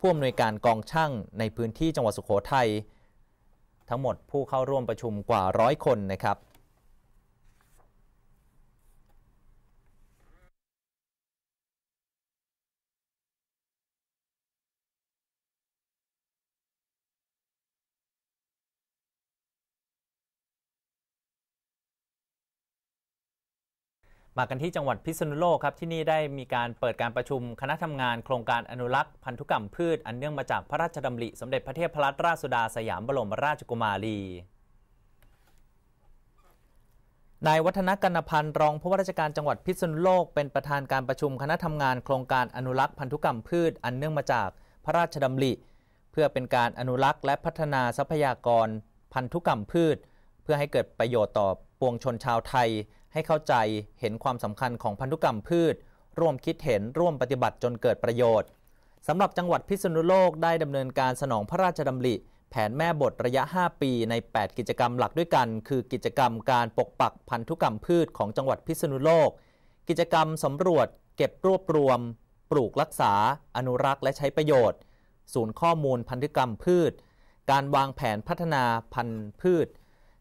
ผู้อำนวยการกองช่างในพื้นที่จังหวัดสุโขทัยทั้งหมดผู้เข้าร่วมประชุมกว่าร้อยคนนะครับมากันที่จังหวัดพิษณุโลกครับ ที่นี่ได้มีการเปิดการประชุมคณะทำงาน โครงการอนุรักษ์พันธุกรรมพืชอันเนื่องมาจากพระราชดำริสมเด็จพระเทพรัตนราชสุดาสยามบรมราชกุมารี นายวัฒนกันพันธ์รองผู้ว่าราชการ จังหวัดพิษณุโลกเป็นประธานการประชุมคณะทำงานโครงการอนุรักษ์พันธุกรรมพืชอันเนื่องมาจากพระราชดำริเพื่อเป็นการอนุรักษ์และพัฒนาทรัพยากรพันธุกรรมพืช เพื่อให้เกิดประโยชน์ต่อปวงชนชาวไทยให้เข้าใจเห็นความสำคัญของพันธุกรรมพืช ร่วมคิดเห็นร่วมปฏิบัติจนเกิดประโยชน์สำหรับจังหวัดพิษณุโลกได้ดำเนินการสนองพระราชดำริ แผนแม่บทระยะ 5 ปีใน 8 กิจกรรมหลักด้วยกัน คือกิจกรรม การปกปักพันธุกรรมพืชของจังหวัดพิษณุโลก กิจกรรมสำรวจ เก็บรวบรวม ปลูกรักษา อนุรักษ์และใช้ประโยชน์ ศูนย์ข้อมูลพันธุกรรมพืช การวางแผนพัฒนาพันธุ์พืช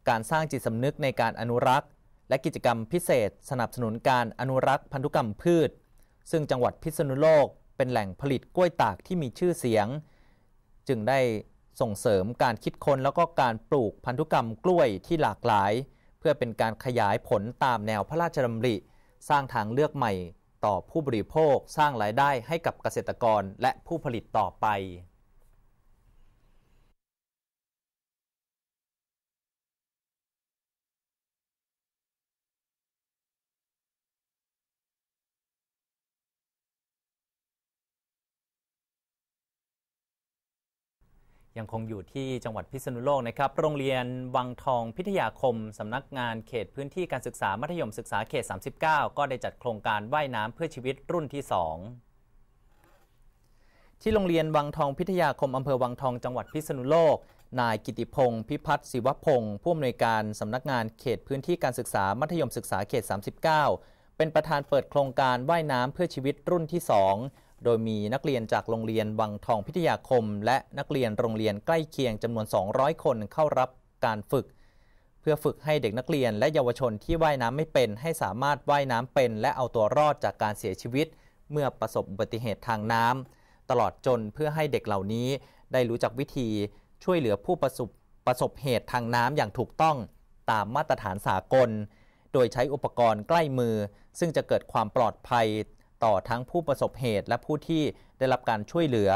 การสร้างจิตสำนึกในการอนุรักษ์และกิจกรรมพิเศษสนับสนุนการอนุรักษ์ พันธุกรรมพืช ซึ่งจังหวัดพิษณุโลกเป็นแหล่งผลิตกล้วยตากที่มีชื่อเสียง จึงได้ส่งเสริมการคิดค้นแล้วก็การปลูกพันธุกรรมกล้วยที่หลากหลาย เพื่อเป็นการขยายผลตามแนวพระราชดำริ สร้างทางเลือกใหม่ต่อผู้บริโภคสร้างรายได้ให้กับเกษตรกรและผู้ผลิตต่อไปยังคงอยู่ที่จังหวัดพิษณุโลกนะครับ โรงเรียนวังทองพิทยาคมสำนักงานเขตพื้นที่การศึกษามัธยมศึกษาเขต 39 ก็ได้จัดโครงการว่ายน้ำเพื่อชีวิตรุ่นที่ 2 ที่โรงเรียนวังทองพิทยาคมอำเภอวังทองจังหวัดพิษณุโลก นายกิติพงศ์พิพัฒน์ศิวพงศ์ผู้อำนวยการสำนักงานเขตพื้นที่การศึกษามัธยมศึกษาเขต 39 เป็นประธานเปิดโครงการว่ายน้ำเพื่อชีวิตรุ่นที่ 2โดยมีนักเรียนจากโรงเรียนวังทองพิทยาคม และนักเรียนโรงเรียนใกล้เคียง จำนวน 200 คนเข้ารับการฝึก เพื่อฝึกให้เด็กนักเรียนและเยาวชนที่ว่ายน้ำไม่เป็น ให้สามารถว่ายน้ำเป็น และเอาตัวรอดจากการเสียชีวิต เมื่อประสบอุบัติเหตุทางน้ำตลอดจนเพื่อให้เด็กเหล่านี้ ได้รู้จักวิธีช่วยเหลือผู้ประสบประสบเหตุทางน้ำอย่างถูกต้องตามมาตรฐานสากล โดยใช้อุปกรณ์ใกล้มือ ซึ่งจะเกิดความปลอดภัยต่อทั้งผู้ประสบเหตุและผู้ที่ได้รับการช่วยเหลือ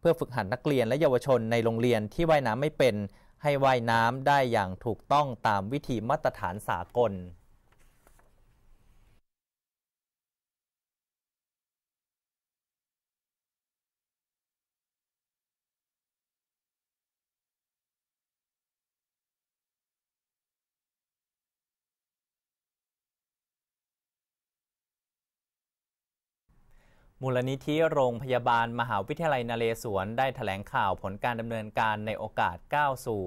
เพื่อฝึกหัดนักเรียนและเยาวชนในโรงเรียนที่ว่ายน้ำไม่เป็น ให้ว่ายน้ำได้อย่างถูกต้องตามวิธีมาตรฐานสากลมูลนิธิโรงพยาบาลมหาวิทยาลัยนเรศวรได้ถแถลงข่าวผลการดำเนินการในโอกาสก้าวสู่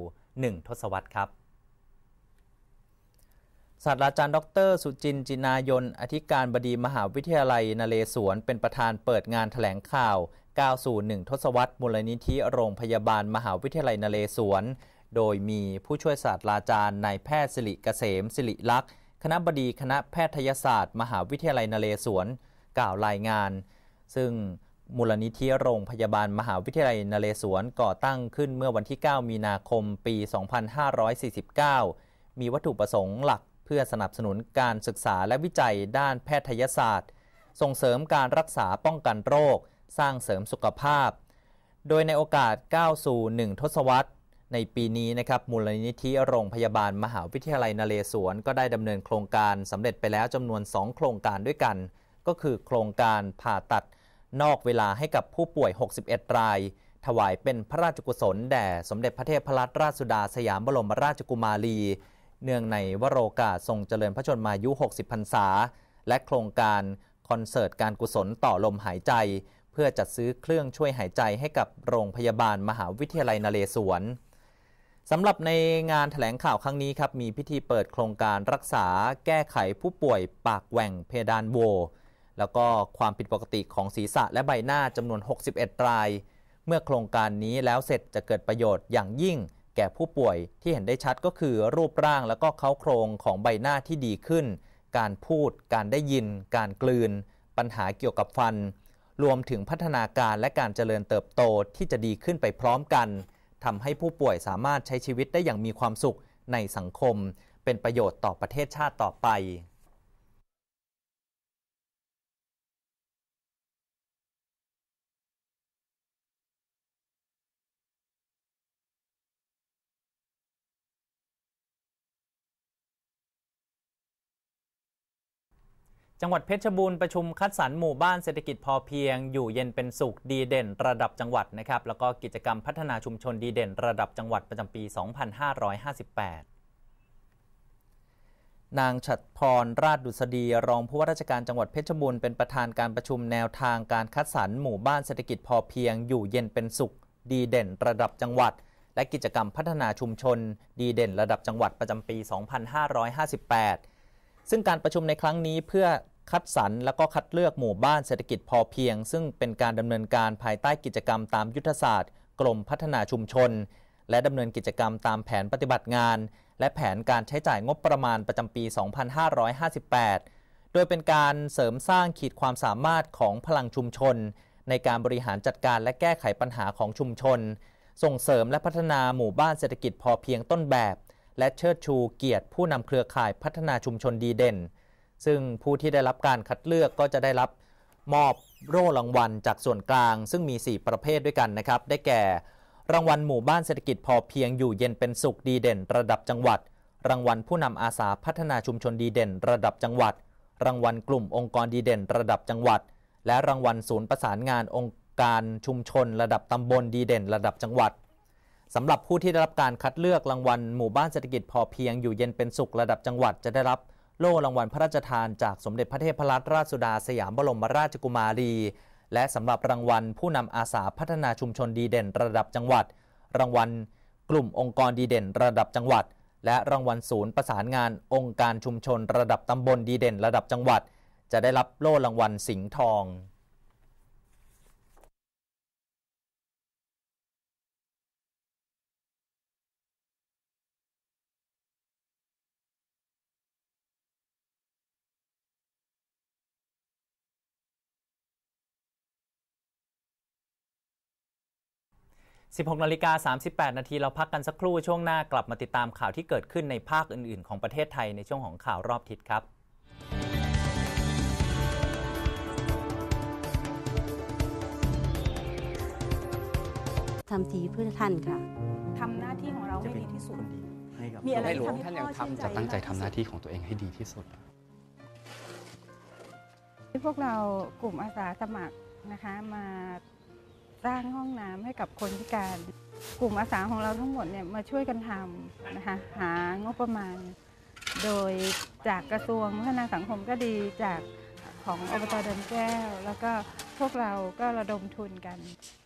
1ทศวรรษครับศาสตราจารย์ ดร สุจินจินายนอธิการบดีมหาวิทยาลัยนเรศวร เป็นประธานเปิดงานถแถลงข่าวก้าวสู่1ทศวรรษ มูลนิธิ โรงพยาบาลมหาวิทยาลัยนเรศวร โดยมีผู้ช่วยศาสตราจารย์นายแพทย์สิริเกษมสิริลักษณ์ คณะบดีคณะแพทยศาสตร์ มหาวิทยาลัยนเรศวรกล่าวรายงานซึ่งมูลนิธิโรงพยาบาลมหาวิทยาลัยนเรศวรก่อตั้งขึ้นเมื่อวันที่ 9 มีนาคมปี 2549 มีวัตถุประสงค์หลักเพื่อสนับสนุนการศึกษาและวิจัยด้านแพทยศาสตร์ ส่งเสริมการรักษาป้องกันโรค สร้างเสริมสุขภาพ โดยในโอกาส9สู่1ทศวรรษ ในปีนี้นะครับมูลนิธิโรงพยาบาลมหาวิทยาลัยนเรศวร ก็ได้ดำเนินโครงการสำเร็จไปแล้วจำนวน 2 โครงการด้วยกัน ก็คือโครงการผ่าตัดนอกเวลาให้กับผู้ป่วย 61 ราย ถวายเป็นพระราชกุศลแด่สมเด็จพระเทพรัตนราชสุดาสยามบรมราชกุมารีเนื่องในวโรกาสทรงเจริญพระชนมายุ 60พรรษา และโครงการคอนเสิร์ตการกุศลต่อลมหายใจ เพื่อจัดซื้อเครื่องช่วยหายใจให้กับโรงพยาบาลมหาวิทยาลัยนเรศวรสำหรับในงานถแถลงข่าวครั้งนี้ครับมีพิธีเปิดโครงการรักษาแก้ไขผู้ป่วยปากแหว่งเพดานโวแล้วก็ความผิดปกติของศีรษะและใบหน้าจำนวน 61 ราย เมื่อโครงการนี้แล้วเสร็จจะเกิดประโยชน์อย่างยิ่ง แก่ผู้ป่วยที่เห็นได้ชัดก็คือรูปร่างแล้วก็เค้าโครงของใบหน้าที่ดีขึ้น การพูด การได้ยิน การกลืน ปัญหาเกี่ยวกับฟัน รวมถึงพัฒนาการและการเจริญเติบโตที่จะดีขึ้นไปพร้อมกันทำให้ผู้ป่วยสามารถใช้ชีวิตได้อย่างมีความสุขในสังคม เป็นประโยชน์ต่อประเทศชาติต่อไปจังหวัดเพชรบูรณ์ประชุมคัดสรรหมู่บ้านเศรษฐกิจพอเพียงอยู่เย็นเป็นสุขดีเด่นระดับจังหวัดนะครับแล้วก็กิจกรรมพัฒนาชุมชนดีเด่นระดับจังหวัดประจำปี 2558 นางฉัดพร ราชดุษฎีรองผู้ว่าราชการจังหวัดเพชรบูรณ์เป็นประธานการประชุมแนวทางการคัดสรรหมู่บ้านเศรษฐกิจพอเพียง อยู่เย็นเป็นสุข ดีเด่น ระดับจังหวัด และกิจกรรมพัฒนาชุมชน ดีเด่นระดับจังหวัดประจำปี 2558 ซึ่งการประชุมในครั้งนี้เพื่อคัดสรรและก็คัดเลือกหมู่บ้านเศรษฐกิจพอเพียง ซึ่งเป็นการดำเนินการภายใต้กิจกรรมตามยุทธศาสตร์กรมพัฒนาชุมชน และดำเนินกิจกรรมตามแผนปฏิบัติงาน และแผนการใช้จ่ายงบประมาณประจำปี 2558 โดยเป็นการเสริมสร้างขีดความสามารถของพลังชุมชน ในการบริหารจัดการและแก้ไขปัญหาของชุมชน ส่งเสริมและพัฒนาหมู่บ้านเศรษฐกิจพอเพียงต้นแบบ และเชิดชูเกียรติผู้นำเครือข่ายพัฒนาชุมชนดีเด่นซึ่งผู้ที่ได้รับการคัดเลือกก็จะได้รับ มอบโร่รางวัลจากส่วนกลางซึ่งมี 4 ประเภทด้วยกันนะครับ ได้แก่ รางวัลหมู่บ้านเศรษฐกิจพอเพียงอยู่เย็นเป็นสุขดีเด่นระดับจังหวัด รางวัลผู้นำอาสาพัฒนาชุมชนดีเด่นระดับจังหวัด รางวัลกลุ่มองค์กรดีเด่นระดับจังหวัด และรางวัลศูนย์ประสานงานองค์การชุมชนระดับตำบลดีเด่นระดับจังหวัดสำหรับผู้ที่ได้รับการคัดเลือกรางวัลหมู่บ้านเศรษฐกิจพอเพียงอยู่เย็นเป็นสุขระดับจังหวัดจะได้รับโล่รางวัลพระราชทานจากสมเด็จพระเทพรัตนราชสุดาสยามบรมราชกุมารี และสำหรับรางวัลผู้นำอาสาพัฒนาชุมชนดีเด่นระดับจังหวัด รางวัล กลุ่มองค์กรดีเด่นระดับจังหวัด และรางวัลศูนย์ประสานงานองค์การชุมชนระดับตำบลดีเด่นระดับจังหวัด จะได้รับโล่รางวัลสิงห์ทอง16นาฬิกา38 นาทีเราพักกันสักครู่ช่วงหน้ากลับมาติดตามข่าวที่เกิดขึ้นในภาคอื่นๆของประเทศไทยในช่วงของข่าวรอบทิศครับทำทีเพื่อท่านค่ะทำหน้าที่ของเราให้ดีที่สุดมีอะไรที่งท่านยังทำ จะตั้งใจทำหน้าที่ของตัวเองให้ดีที่สุด พวกเรากลุ่มอาสาสมัครนะคะมาสร้างห้องน้ำให้กับคนพิการ กลุ่มอาสาของเราทั้งหมดเนี่ยมาช่วยกันทำนะคะ หางบประมาณ โดยจากกระทรวงพัฒนาสังคมก็ดีจากของอบตเดินแก้ว แล้วก็พวกเราก็ระดมทุนกัน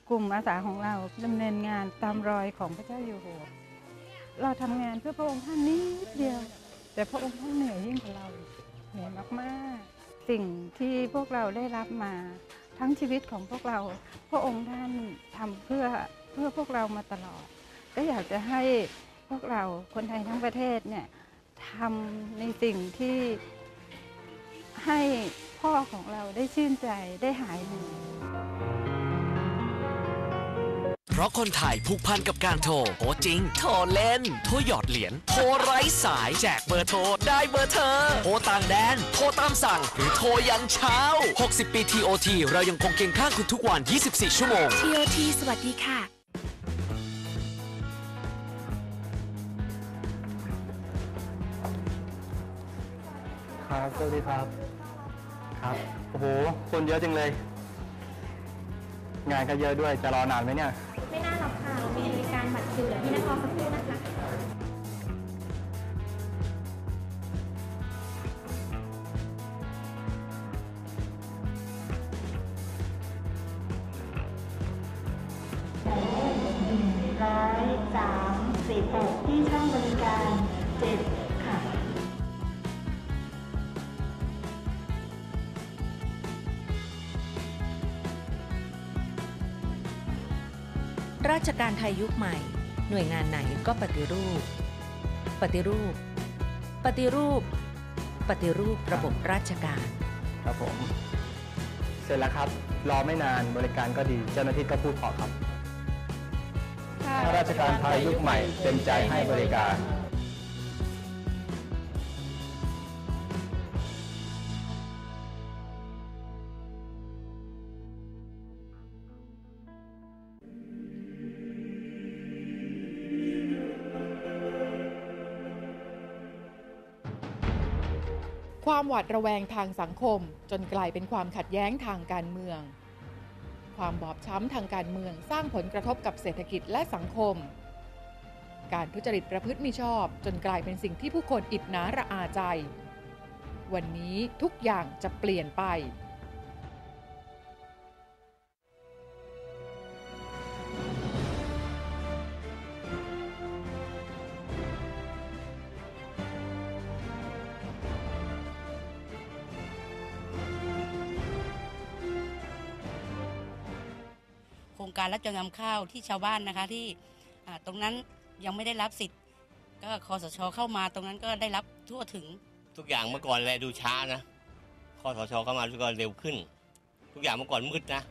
กลุ่มอาสาของเราดำเนินงานตามรอยของพระเจ้าอยู่หัวเราทำงานเพื่อพระองค์ท่านนิดเดียว แต่พระองค์ท่านเหนื่อยยิ่งกว่าเรา เหนื่อยมาก ๆ สิ่งที่พวกเราได้รับมาทั้งชีวิตของพวกเราพระองค์ท่านทำเพื่อเพื่อพวกเรามาตลอด ก็อยากจะให้พวกเราคนไทยทั้งประเทศเนี่ยทำในสิ่งที่ให้พ่อของเราได้ชื่นใจได้หายเหนื่อยเพราะคนไทยผูกพันกับการโทรโทรจริง โทรเล่นโทรหยอดเหรียญโทรไร้สาย แจกเบอร์โทรได้เบอร์เธอโทรต่างแดน โทรตามสั่ง หรือโทรยันเช้า 60 ปี TOT เรายังคงเคียงข้างคุณทุกวัน 24 ชั่วโมง TOT สวัสดีค่ะ ครับ สวัสดีครับ ครับ โอ้โห คนเยอะจังเลย งานก็เยอะด้วย จะรอนานไหมเนี่ย46ที่ช่องบริการ7ค่ะ ราชการไทยยุคใหม่ หน่วยงานไหนก็ปฏิรูป ปฏิรูป ปฏิรูป ปฏิรูประบบราชการ ครับผม เสร็จแล้วครับรอไม่นานบริการก็ดีเจ้าหน้าที่ก็พูดพอครับข้าราชการไทยยุคใหม่เต็มใจให้บริการ ความหวาดระแวงทางสังคมจนกลายเป็นความขัดแย้งทางการเมืองความบอบช้ำทางการเมืองสร้างผลกระทบกับเศรษฐกิจและสังคม การทุจริตประพฤติมิชอบจนกลายเป็นสิ่งที่ผู้คนอิดหนาระอาใจ วันนี้ทุกอย่างจะเปลี่ยนไปการรับจำนำข้าวที่ชาวบ้านนะคะที่ตรงนั้นยังไม่ได้รับสิทธิ์ ก็คอสชเข้ามา ตรงนั้นก็ได้รับทั่วถึง ทุกอย่างเมื่อก่อนแลดูช้านะคอสชเข้ามาก็เร็วขึ้น ทุกอย่างเมื่อก่อนมืดนะ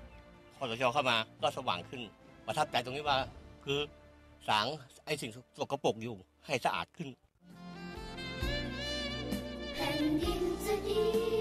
คอสชเข้ามาก็สว่างขึ้น ประทับใจตรงนี้ว่าคือสางไอสิ่งสกปรกอยู่ให้สะอาดขึ้นแผ่นดินจะดี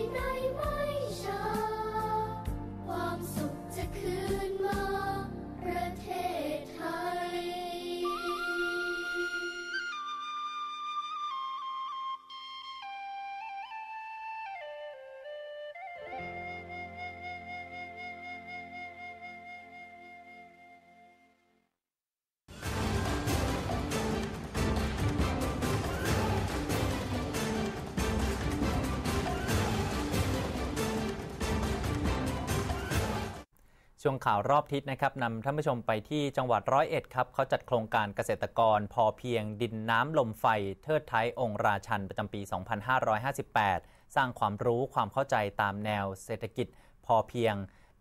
ข่าวรอบทิศนะครับนำท่านผู้ชมไปที่จังหวัดร้อยเอ็ดครับเขาจัดโครงการเกษตรกรพอเพียงดินน้ำลมไฟเทิดไทยองค์ราชันประจำปี 2558 สร้างความรู้ความเข้าใจตามแนวเศรษฐกิจพอเพียง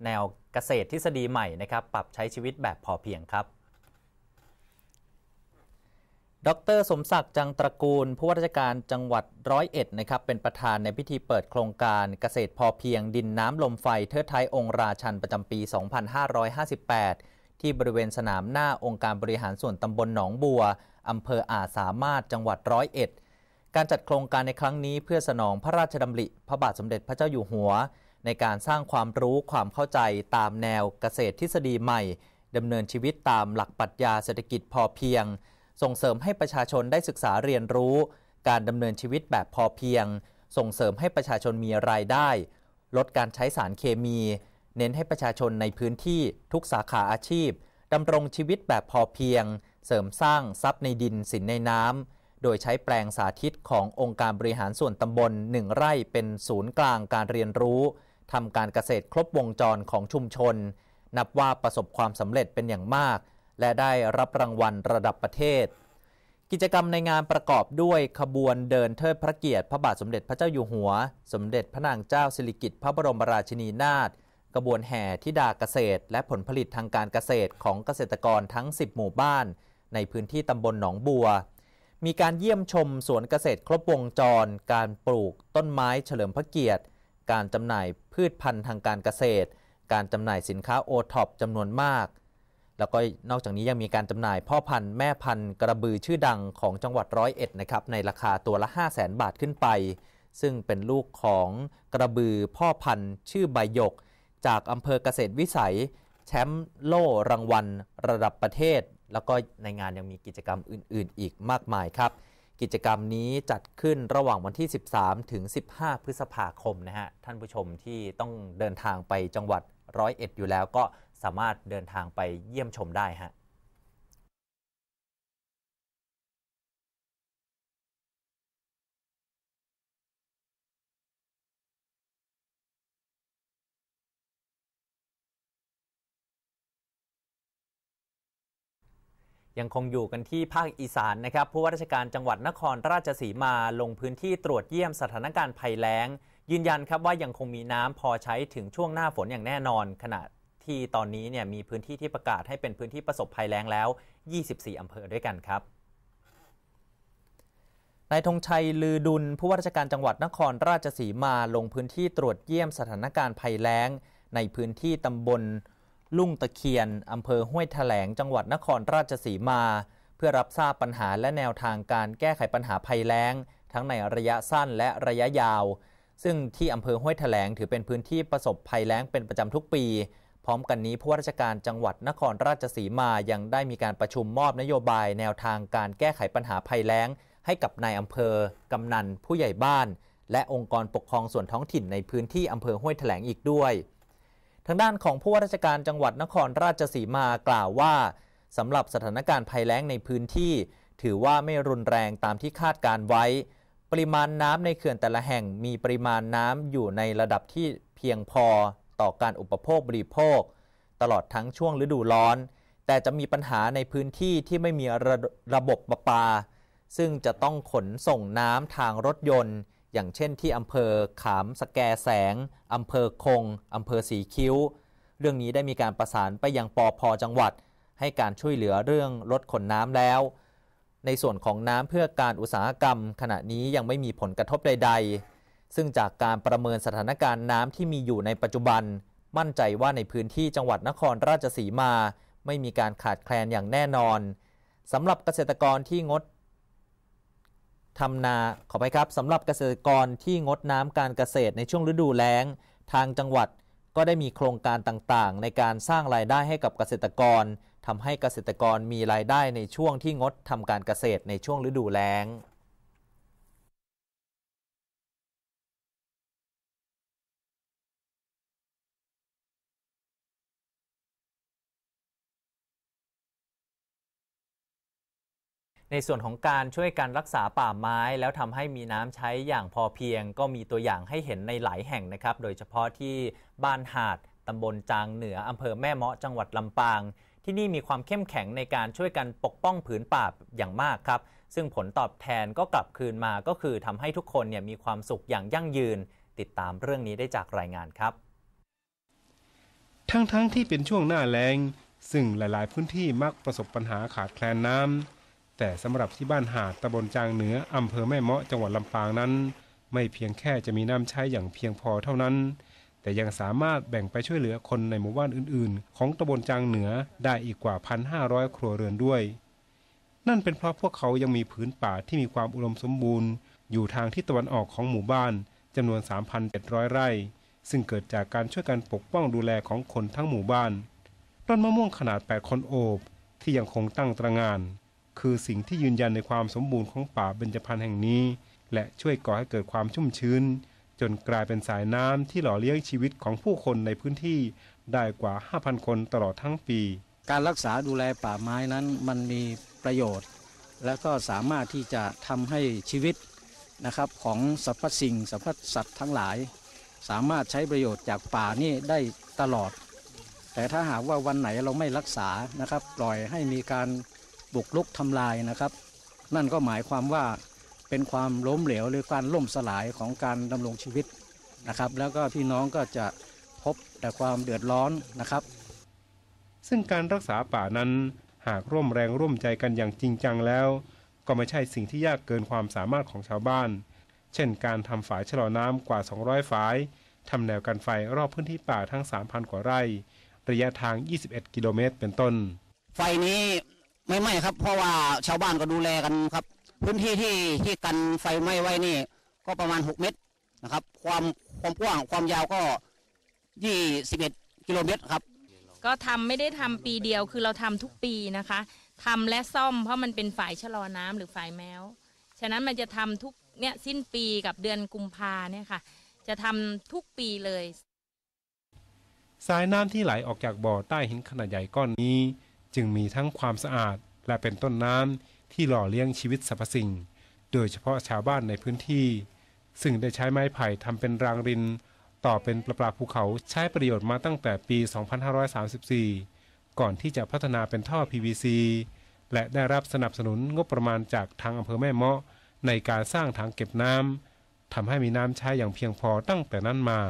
แนวเกษตรทฤษฎีใหม่นะครับปรับใช้ชีวิตแบบพอเพียงครับดรสมศักดิ์จังตระกูล ผู้ว่าราชการจังหวัดร้อยเอ็ดนะครับเป็นประธานในพิธีเปิดโครงการเกษตรพอเพียงดินน้ำลมไฟเทิดไทยองค์ราชันประจำปี 2558 ที่บริเวณสนามหน้าองค์การบริหารส่วนตำบลหนองบัว อำเภออาสามารถจังหวัดร้อยเอ็ดการจัดโครงการในครั้งนี้เพื่อสนองพระราชดำริ พระบาทสมเด็จพระเจ้าอยู่หัว ในการสร้างความรู้ความเข้าใจตามแนวเกษตรทฤษฎีใหม่ดำเนินชีวิตตามหลักปรัชญาเศรษฐกิจพอเพียงส่งเสริมให้ประชาชนได้ศึกษาเรียนรู้การดำเนินชีวิตแบบพอเพียง ส่งเสริมให้ประชาชนมีรายได้ ลดการใช้สารเคมี เน้นให้ประชาชนในพื้นที่ทุกสาขาอาชีพดำรงชีวิตแบบพอเพียง เสริมสร้างทรัพย์ในดินสินในน้ำ โดยใช้แปลงสาธิตขององค์การบริหารส่วนตำบลหนึ่งไร่เป็นศูนย์กลางการเรียนรู้ทำการเกษตรครบวงจรของชุมชน นับว่าประสบความสำเร็จเป็นอย่างมากและได้รับรางวัลระดับประเทศ กิจกรรมในงานประกอบด้วยขบวนเดินเทิดพระเกียรติ พระบาทสมเด็จพระเจ้าอยู่หัว สมเด็จพระนางเจ้าสิริกิติ์พระบรมราชินีนาถกระบวนแห่ทิดาเกษตร และผลผลิตทางการเกษตรของเกษตรกรทั้ง 10 หมู่บ้าน ในพื้นที่ตำบลหนองบัว มีการเยี่ยมชมสวนเกษตรครบวงจร การปลูกต้นไม้เฉลิมพระเกียรติ การจำหน่ายพืชพันธุ์ทางการเกษตร การจำหน่ายสินค้าโอท็อปจำนวนมากแล้วก็นอกจากนี้ยังมีการจำหน่ายพ่อพันธุ์แม่พันธุ์กระบือชื่อดังของจังหวัดร้อยเอ็ดนะครับ ในราคาตัวละ 5 0 0แสนบาทขึ้นไป ซึ่งเป็นลูกของกระบือพ่อพันธุ์ ชื่อใบยก จากอำเภอเกษตรวิสัย แชมป์โล่รางวัล ระดับประเทศ แล้วก็ในงานยังมีกิจกรรมอื่นๆอีกมากมายครับ กิจกรรมนี้จัดขึ้นระหว่างวันที่ 13ถึง15 พฤษภาคมนะฮะท่านผู้ชมที่ต้องเดินทางไปจังหวัดร้อยเอ็ดอยู่แล้วก็สามารถเดินทางไปเยี่ยมชมได้ฮะ ยังคงอยู่กันที่ภาคอีสานนะครับ ผู้ว่าราชการจังหวัดนครราชสีมาลงพื้นที่ตรวจเยี่ยมสถานการณ์ภัยแล้ง ยืนยันครับว่ายังคงมีน้ำพอใช้ถึงช่วงหน้าฝนอย่างแน่นอนขณะที่ตอนนี้เนี่ยมีพื้นที่ที่ประกาศให้เป็นพื้นที่ประสบภัยแล้งแล้ว 24อำเภอด้วยกันครับ นายธงชัยลือดุล ผู้ว่าราชการจังหวัดนครราชสีมา ลงพื้นที่ตรวจเยี่ยมสถานการณ์ภัยแล้ง ในพื้นที่ตำบล ลุ่งตะเคียนอำเภอห้วยแถลงจังหวัดนครราชสีมา เพื่อรับทราบปัญหาและแนวทางการแก้ไขปัญหาภัยแล้ง ทั้งในระยะสั้นและระยะยาว ซึ่งที่อำเภอห้วยแถลงถือเป็นพื้นที่ประสบภัยแล้งเป็นประจำทุกปีพร้อมกันนี้ผู้ว่าราชการจังหวัดนครราชสีมายังได้มีการประชุมมอบนโยบายแนวทางการแก้ไขปัญหาภัยแล้ง ให้กับนายอำเภอกำนันผู้ใหญ่บ้าน และองค์กรปกครองส่วนท้องถิ่นในพื้นที่อำเภอห้วยแถลงอีกด้วย ทางด้านของผู้ว่าราชการจังหวัดนครราชสีมากล่าวว่าสำหรับสถานการณ์ภัยแล้งในพื้นที่ ถือว่าไม่รุนแรงตามที่คาดการไว้ ปริมาณน้ำในเขื่อนแต่ละแห่งมีปริมาณน้ำอยู่ในระดับที่เพียงพอ่อการอุปโภคบริโภค ตลอดทั้งช่วงฤดูร้อน แต่จะมีปัญหาในพื้นที่ที่ไม่มีระระบบประปา ซึ่งจะต้องขนส่งน้ำทางรถยนต์ อย่างเช่นที่อำเภอขามสแกแสงอำเภอคงอำเภอสีคิ้ว เรื่องนี้ได้มีการประสานไปยังปอพอจังหวัด ให้การช่วยเหลือเรื่องรถขนน้ำแล้ว ในส่วนของน้ำเพื่อการอุตสาหกรรม ขณะนี้ยังไม่มีผลกระทบใดๆซึ่งจากการประเมินสถานการณ์น้ำที่มีอยู่ในปัจจุบัน มั่นใจว่าในพื้นที่จังหวัดนครราชสีมา ไม่มีการขาดแคลนอย่างแน่นอนสำหรับเกษตรกรที่งดทำนาขอไปครับสำหรับเกษตรกรที่งดน้ำการเกษตรในช่วงฤดูแล้ง ทางจังหวัดก็ได้มีโครงการต่างๆ ในการสร้างรายได้ให้กับเกษตรกรทำให้เกษตรกรมีรายได้ในช่วงที่งดทำการเกษตรในช่วงฤดูแล้งในส่วนของการช่วยการรักษาป่าไม้แล้วทำให้มีน้ำใช้อย่างพอเพียง ก็มีตัวอย่างให้เห็นในหลายแห่งนะครับ โดยเฉพาะที่บ้านหาดตำบลจางเหนืออำเภอแม่เมาะจังหวัดลำปาง ที่นี่มีความเข้มแข็งในการช่วยกันปกป้องผืนป่าอย่างมากครับ ซึ่งผลตอบแทนก็กลับคืนมาก็คือทำให้ทุกคนเนี่ยมีความสุขอย่างยั่งยืน ติดตามเรื่องนี้ได้จากรายงานครับ ทั้งๆทที่เป็นช่วงหน้าแรงซึ่งหลาย ๆ พื้นที่มักประสบปัญหาขาดแคลนน้ำแต่สำหรับที่บ้านหาดตำบลจางเหนืออำเภอแม่เมาะจังหวัดลำปางนั้น ไม่เพียงแค่จะมีน้ำใช้อย่างเพียงพอเท่านั้น แต่ยังสามารถแบ่งไปช่วยเหลือคนในหมู่บ้านอื่น ๆของตำบลจางเหนือได้อีกกว่า 1,500ครัวเรือนด้วย นั่นเป็นเพราะพวกเขายังมีพื้นป่าที่มีความอุดมสมบูรณ์ อยู่ทางทิศตะวันออกของหมู่บ้านจำนวน 3,700 ไร่ ซึ่งเกิดจากการช่วยกันปกป้องดูแลของคนทั้งหมู่บ้านต้นมะม่วงขนาด8คนโอบที่ยังคงตั้งตระงานคือสิ่งที่ยืนยันในความสมบูรณ์ของป่าเบญจพรรณแห่งนี้ และช่วยก่อให้เกิดความชุ่มชื้น จนกลายเป็นสายน้ำที่หล่อเลี้ยงชีวิตของผู้คนในพื้นที่ได้กว่า 5,000 คนตลอดทั้งปี การรักษาดูแลป่าไม้นั้นมันมีประโยชน์ และก็สามารถที่จะทำให้ชีวิตนะครับของสรรพสิ่งสรรพสัตว์ทั้งหลาย สามารถใช้ประโยชน์จากป่านี่ได้ตลอด แต่ถ้าหากว่าวันไหนเราไม่รักษานะครับปล่อยให้มีการบุกลุกทำลายนะครับ นั่นก็หมายความว่าเป็นความล้มเหลวหรือการล่มสลายของการดำรงชีวิตนะครับ แล้วก็พี่น้องก็จะพบแต่ความเดือดร้อนนะครับ ซึ่งการรักษาป่านั้นหากร่วมแรงร่วมใจกันอย่างจริงจังแล้ว ก็ไม่ใช่สิ่งที่ยากเกินความสามารถของชาวบ้าน เช่น การทำฝายชะลอน้ำกว่า 200ฝายทำแนวกันไฟรอบพื้นที่ป่าทั้ง3,000กว่าไร่ระยะทาง 21กิโลเมตรเป็นต้น ไฟนี้ไม่ไหม้ครับ เพราะว่าชาวบ้านก็ดูแลกันครับพื้นที่ที่ที่กันไฟไหม้ไว้นี่ ก็ประมาณ 6 เมตรนะครับ ความความกว้าง ความยาวก็ยี่สิบเอ็ดกิโลเมตรครับ ก็ทำไม่ได้ทำปีเดียวคือเราทำทุกปีนะคะทำและซ่อมเพราะมันเป็นฝ่ายชะลอน้ำหรือฝ่ายแมวฉะนั้นมันจะทำทุกเนี่ยสิ้นปีกับเดือนกุมภาเนี่ยค่ะ จะทำทุกปีเลย สายน้ำที่ไหลออกจากบ่อใต้หินขนาดใหญ่ก้อนนี้จึงมีทั้งความสะอาดและเป็นต้นน้ำที่หล่อเลี้ยงชีวิตสรรพสิ่ง โดยเฉพาะชาวบ้านในพื้นที่ ซึ่งได้ใช้ไม้ไผ่ทำเป็นรางริน ต่อเป็นประปาภูเขาใช้ประโยชน์มาตั้งแต่ปี 2534 ก่อนที่จะพัฒนาเป็นท่อ PVC และได้รับสนับสนุนงบประมาณจากทางอำเภอแม่เมาะในการสร้างถังเก็บน้ำ ทำให้มีน้ำใช้อย่างเพียงพอตั้งแต่นั้นมา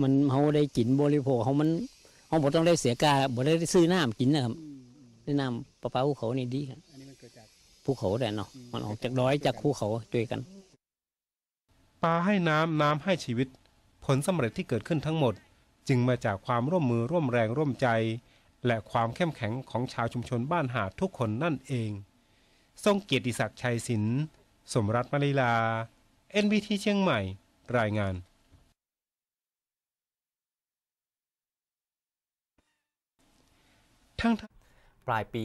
มันเขาได้กินบริโภคเขามันเขาบอต้องได้เสียกาบอได้ซื้อน้ำกินนะครับนี่น้ำประปาภูเขา นี่ดีครับภูเขาแต่เนาะมันออกจากร้อยจากภูเขาด้วยกันปลาให้น้ำน้ำให้ชีวิต ผลสำเร็จที่เกิดขึ้นทั้งหมด จึงมาจากความร่วมมือร่วมแรงร่วมใจ และความเข้มแข็งของชาวชุมชนบ้านหาดทุกคนนั่นเอง ทรงเกียรติศักดิ์ชัยศิลป์สมรัตมาลีลา NBT เชียงใหม่รายงานทั้งปลายปี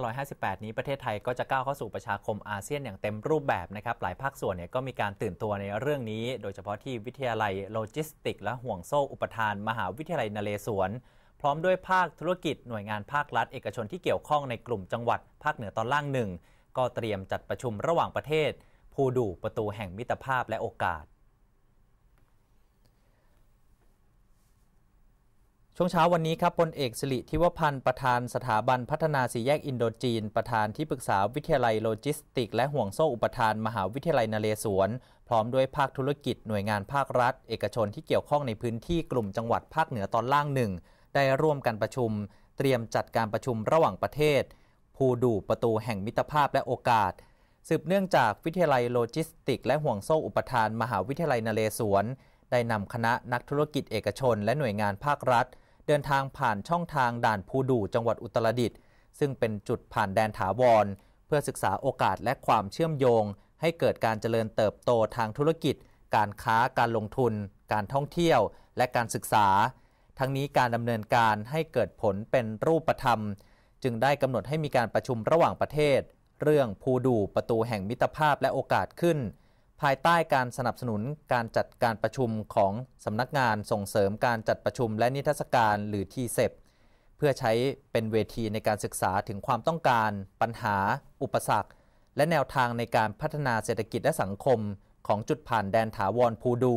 2558 นี้ประเทศไทยก็จะก้าวเข้าสู่ประชาคมอาเซียนอย่างเต็มรูปแบบนะครับหลายภาคส่วนเนี่ยก็มีการตื่นตัวในเรื่องนี้โดยเฉพาะที่วิทยาลัยโลจิสติกและห่วงโซ่อุปทานมหาวิทยาลัยนเรศวร พร้อมด้วยภาคธุรกิจหน่วยงานภาครัฐ เอกชนที่เกี่ยวข้องในกลุ่มจังหวัดภาคเหนือตอนล่างหนึ่งก็เตรียมจัดประชุมระหว่างประเทศ ผู้ดูประตูแห่งมิตรภาพและโอกาสช่วงเช้าวันนี้ครับพลเอกสิริทิวพันธ์ประธานสถาบันพัฒนาสีแยกอินโดจีน ประธานที่ปรึกษาวิทยาลัยโลจิสติกและห่วงโซ่อุปทานมหาวิทยาลัยนเรศวรพร้อมด้วยภาคธุรกิจหน่วยงานภาครัฐ เอกชนที่เกี่ยวข้องในพื้นที่กลุ่มจังหวัดภาคเหนือตอนล่างหนึ่ง ได้ร่วมกันประชุม เตรียมจัดการประชุมระหว่างประเทศภูดูประตูแห่งมิตรภาพและโอกาส สืบเนื่องจากวิทยาลัยโลจิสติกและห่วงโซ่อุปทานมหาวิทยาลัยนเรศวร ได้นำคณะนักธุรกิจเอกชน และหน่วยงานภาครัฐเดินทางผ่านช่องทางด่านภูดูจังหวัดอุตรดิตถ์ซึ่งเป็นจุดผ่านแดนถาวร เพื่อศึกษาโอกาสและความเชื่อมโยง ให้เกิดการเจริญเติบโตทางธุรกิจ การค้าการลงทุนการท่องเที่ยวและการศึกษา ทั้งนี้การดำเนินการให้เกิดผลเป็นรูปธรรม จึงได้กำหนดให้มีการประชุมระหว่างประเทศ เรื่องภูดูประตูแห่งมิตรภาพและโอกาสขึ้นภายใต้การสนับสนุนการจัดการประชุมของสำนักงานส่งเสริมการจัดประชุมและนิทรรศการหรือทีเซปเพื่อใช้เป็นเวทีในการศึกษาถึงความต้องการปัญหาอุปสรรค และแนวทางในการพัฒนาเศรษฐกิจและสังคมของจุดผ่านแดนถาวรภูดู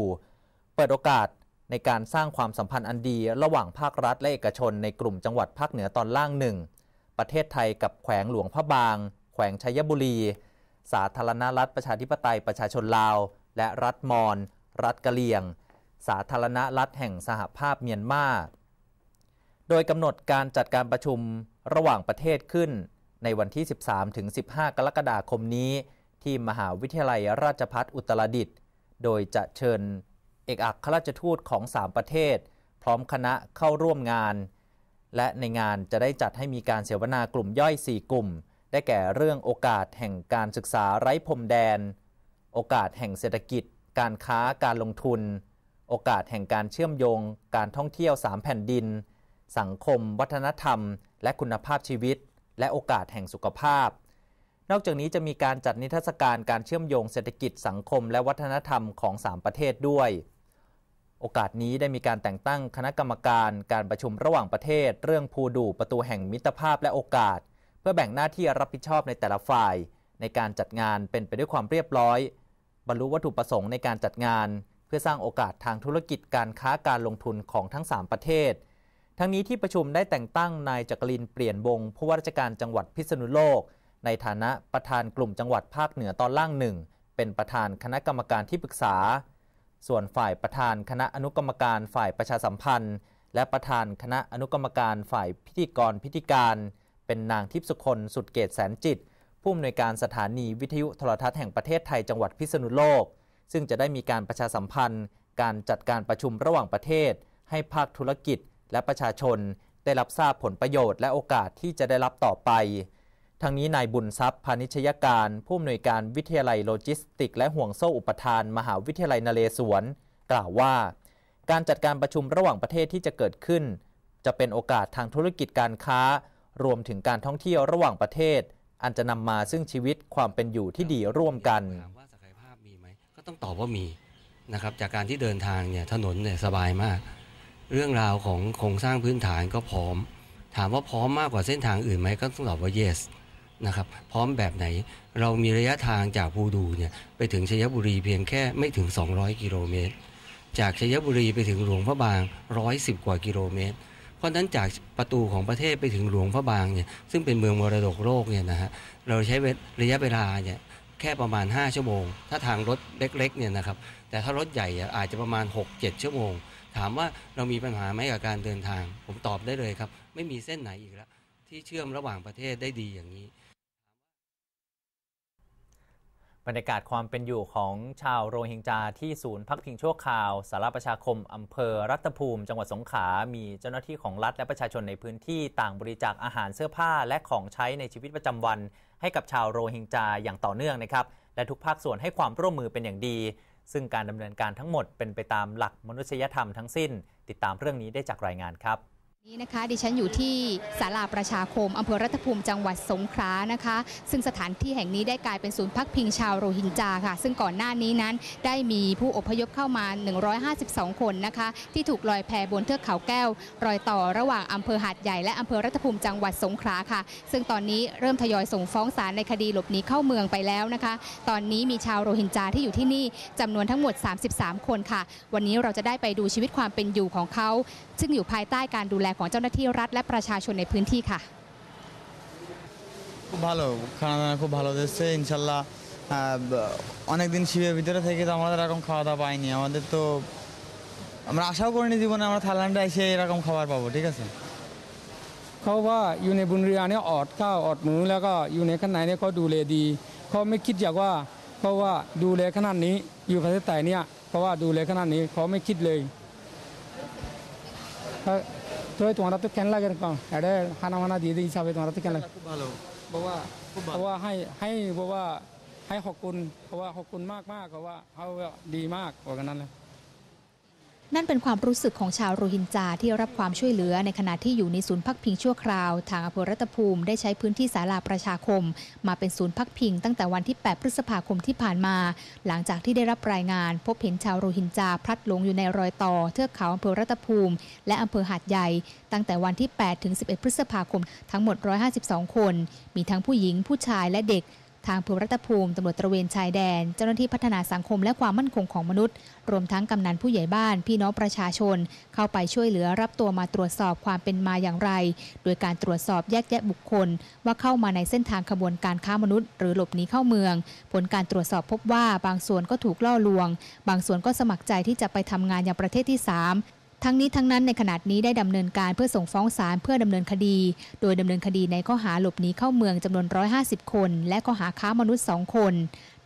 เปิดโอกาสในการสร้างความสัมพันธ์อันดีระหว่างภาครัฐและเอกชนในกลุ่มจังหวัดภาคเหนือตอนล่างหนึ่งประเทศไทยกับแขวงหลวงพระบาง แขวงชัยบุรีสาธารณรัฐประชาธิปไตยประชาชนลาว และรัฐมอญรัฐกะเหรี่ยง สาธารณรัฐ แห่งสหภาพเมียนมา โดยกำหนดการจัดการประชุมระหว่างประเทศขึ้นในวันที่ 13 ถึง 15 กรกฎาคมนี้ ที่มหาวิทยาลัยราชพัฒอุตรดิตถ์โดยจะเชิญเอกอัครราชทูตของ 3 ประเทศ พร้อมคณะเข้าร่วมงาน และในงานจะได้จัดให้มีการเสวนากลุ่มย่อย4กลุ่มได้แก่เรื่องโอกาสแห่งการศึกษาไร้พรมแดน โอกาสแห่งเศรษฐกิจ การค้าการลงทุน โอกาสแห่งการเชื่อมโยง การท่องเที่ยว 3 แผ่นดิน สังคม วัฒนธรรม และคุณภาพชีวิต และโอกาสแห่งสุขภาพ นอกจากนี้จะมีการจัดนิทรรศการการเชื่อมโยงเศรษฐกิจสังคม และวัฒนธรรมของ 3 ประเทศด้วย โอกาสนี้ได้มีการแต่งตั้งคณะกรรมการการประชุมระหว่างประเทศ เรื่องภูดูประตูแห่งมิตรภาพและโอกาสเพื่อแบ่งหน้าที่รับผิดชอบในแต่ละฝ่ายในการจัดงานเป็นไปด้วยความเรียบร้อยบรรลุวัตถุประสงค์ในการจัดงาน เพื่อสร้างโอกาสทางธุรกิจการค้าการลงทุนของทั้ง 3 ประเทศ ทั้งนี้ที่ประชุมได้แต่งตั้งนายจักรินเปลี่ยนวงผู้ว่าราชการจังหวัดพิษณุโลก ในฐานะประธานกลุ่มจังหวัดภาคเหนือตอนล่างหนึ่งเป็นประธานคณะกรรมการที่ปรึกษา ส่วนฝ่ายประธานคณะอนุกรรมการฝ่ายประชาสัมพันธ์ และประธานคณะอนุกรรมการฝ่ายพิธีกรพิธีการเป็นนางทิพสุคนสุดเกตแสนจิต ผู้อำนวยการสถานีวิทยุโทรทัศน์แห่งประเทศไทย จังหวัดพิษณุโลก ซึ่งจะได้มีการประชาสัมพันธ์ การจัดการประชุมระหว่างประเทศ ให้ภาคธุรกิจ และประชาชน ได้รับทราบผลประโยชน์และโอกาสที่จะได้รับต่อไปทางนี้นายบุญทรัพย์พาณิชยการ ผู้อำนวยการวิทยาลัยโลจิสติกและห่วงโซ่อุปทานมหาวิทยาลัยนเรศวร กล่าวว่า การจัดการประชุมระหว่างประเทศที่จะเกิดขึ้น จะเป็นโอกาสทางธุรกิจการค้ารวมถึงการท่องเที่ยวระหว่างประเทศ อันจะนำมาซึ่งชีวิตความเป็นอยู่ที่ดีร่วมกันถามว่าศักยภาพมีไหมก็ต้องตอบว่ามีนะครับจากการที่เดินทางเนี่ยถนนเนี่ยสบายมาก เรื่องราวของโครงสร้างพื้นฐานก็พร้อม ถามว่าพร้อมมากกว่าเส้นทางอื่นไหมก็ต้องตอบว่า yes นะครับพร้อมแบบไหนเรามีระยะทางจากภูดูเนี่ยไปถึงชัยบุรีเพียงแค่ไม่ถึง 200 กิโลเมตร จากชัยบุรีไปถึงหลวงพระบาง 110 กว่ากิโลเมตรเพราะนั้นจากประตูของประเทศไปถึงหลวงพระบางเนี่ยซึ่งเป็นเมืองมรดกโลกเนี่ยนะฮะเราใช้ระยะเวลาเนี่ยแค่ประมาณ 5 ชั่วโมง ถ้าทางรถเล็กๆเนี่ยนะครับแต่ถ้ารถใหญ่อาจจะประมาณ 6-7 ชั่วโมง ถามว่าเรามีปัญหาไหมกับการเดินทาง ผมตอบได้เลยครับ ไม่มีเส้นไหนอีกแล้ว ที่เชื่อมระหว่างประเทศได้ดีอย่างนี้บรรยากาศความเป็นอยู่ของชาวโรฮิงญาที่ศูนย์พักพิงชั่วคราวสารประชาคมอำเภอรัตภูมิจังหวัดสงขลามีเจ้าหน้าที่ของรัฐและประชาชนในพื้นที่ต่างบริจาคอาหารเสื้อผ้าและของใช้ในชีวิตประจำวันให้กับชาวโรฮิงญาอย่างต่อเนื่องนะครับและทุกภาคส่วนให้ความร่วมมือเป็นอย่างดีซึ่งการดำเนินการทั้งหมดเป็นไปตามหลักมนุษยธรรมทั้งสิ้นติดตามเรื่องนี้ได้จากรายงานครับนี้นะคะดิฉันอยู่ที่ศาลาประชาคมอำเภอรัตภูมิจังหวัดสงขลานะคะ ซึ่งสถานที่แห่งนี้ได้กลายเป็นศูนย์พักพิงชาวโรฮิงญาค่ะ ซึ่งก่อนหน้านี้นั้นได้มีผู้อพยพเข้ามา 152 คนนะคะที่ถูกลอยแพบนเทือกเขาแก้วรอยต่อระหว่างอำเภอหาดใหญ่และอำเภอรัตภูมิจังหวัดสงขลาค่ะ ซึ่งตอนนี้เริ่มทยอยส่งฟ้องศาลในคดีหลบหนีเข้าเมืองไปแล้วนะคะ ตอนนี้มีชาวโรฮิงญาที่อยู่ที่นี่จำนวนทั้งหมด 33 คนค่ะ วันนี้เราจะได้ไปดูชีวิตความเป็นอยู่ของเขาซึ่งอยู่ภายใต้การดูแลของเจ้าหน้าที่รัฐและประชาชนในพื้นที่ค่ะคุ খ ুา ভ া ল ้าা ন াคุณบাลো য อ চ ্ ছ ে ইনশাল্লাহ অনেকদিন শ วิে র ভিতরে থেকে তো আ ম ราে র এরকম খ า ও য ়া দ া ও য ัা পাইনি ต ম া দ েา ত า আমরা আ শ ี ও করিনি জ นเราทั้งหล ই ল ได้ ন ช ড ে এসে এরকম วাาাร পাবো ที่กันเขาว่าอยู่ในบุญเรียเนี่ยอดข้าวอดหมูแล้วก็อยู่ในข้างในเนี่ยเขาดูแลดี เขาไม่คิดอยากว่าเพราะว่าดูแลขนาดนี้ อยู่ประเทศไทยเนี่ยเพราะว่าดูแลขนาดนี้เขาไม่คิดเลยตัวোั র น তো কেন লাগে কম এটা খানা อাเด দিয়ে দিই হিসাবে তোমরা ত ตัวนั้นตัวแ ভালো বাবা খুব าบอกว่าให้ให้บอกว่าให้ขอบคุณเพราะว่าขอบคุณมากมากเพราะว่าเขาดีมากกว่านั้นเลยนั่นเป็นความรู้สึกของชาวโรฮิงญาที่รับความช่วยเหลือในขณะที่อยู่ในศูนย์พักพิงชั่วคราวทางอำเภอรัตภูมิได้ใช้พื้นที่ศาลาประชาคม มาเป็นศูนย์พักพิง ตั้งแต่วันที่ 8 พฤษภาคมที่ผ่านมา หลังจากที่ได้รับรายงานพบเห็นชาวโรฮิงญาพลัดหลงอยู่ในรอยต่อเทือกเขาอำเภอรัตภูมิ และอำเภอหาดใหญ่ ตั้งแต่วันที่ 8 ถึง 11 พฤษภาคมทั้งหมด 152 คนมีทั้งผู้หญิงผู้ชายและเด็กทางภูรัตภูมิ ตำรวจตระเวน ชายแดน เจ้าหน้าที่พัฒนาสังคมและความมั่นคงของมนุษย์ รวมทั้งกำนันผู้ใหญ่บ้านพี่น้องประชาชน เข้าไปช่วยเหลือรับตัวมาตรวจสอบความเป็นมาอย่างไรโดยการตรวจสอบแยกแยะบุคคล ว่าเข้ามาในเส้นทางขบวนการค้ามนุษย์ หรือหลบหนีเข้าเมือง ผลการตรวจสอบพบว่า บางส่วนก็ถูกล่อลวง บางส่วนก็สมัครใจที่จะไปทำงานอย่างประเทศที่3ทั้งนี้ทั้งนั้นในขณะนี้ได้ดำเนินการเพื่อส่งฟ้องศาลเพื่อดำเนินคดี โดยดำเนินคดีในข้อหาหลบหนีเข้าเมืองจำนวน 150 คน และข้อหาค้ามนุษย์ 2 คน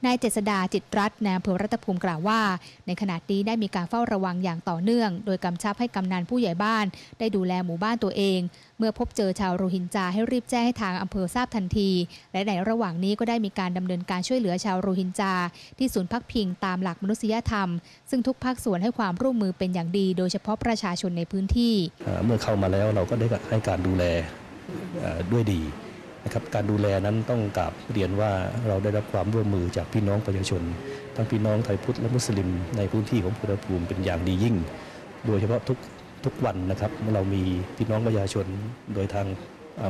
นายเจษดาจิตรัตน์นายอำเภอรัตภูมิกล่าวว่า ในขณะนี้ได้มีการเฝ้าระวังอย่างต่อเนื่อง โดยกำชับให้กำนันผู้ใหญ่บ้าน ได้ดูแลหมู่บ้านตัวเอง เมื่อพบเจอชาวโรฮิงจาให้รีบแจ้งให้ทางอำเภอทราบทันที และในระหว่างนี้ก็ได้มีการดำเนินการช่วยเหลือชาวโรฮิงจา ที่ศูนย์พักพิงตามหลักมนุษยธรรม ซึ่งทุกภาคส่วนให้ความร่วมมือเป็นอย่างดี โดยเฉพาะประชาชนในพื้นที่เมื่อเข้ามาแล้วเราก็ได้ให้การดูแลด้วยดีนะครับการดูแลนั้นต้องกราบเรียนว่าเราได้รับความร่วมมือจากพี่น้องประชาชน ทั้งพี่น้องไทยพุทธและมุสลิม ในพื้นที่ของพุทธภูมิเป็นอย่างดียิ่ง โดยเฉพาะทุกทุกวันนะครับเรามีพี่น้องประชาชน โดยทาง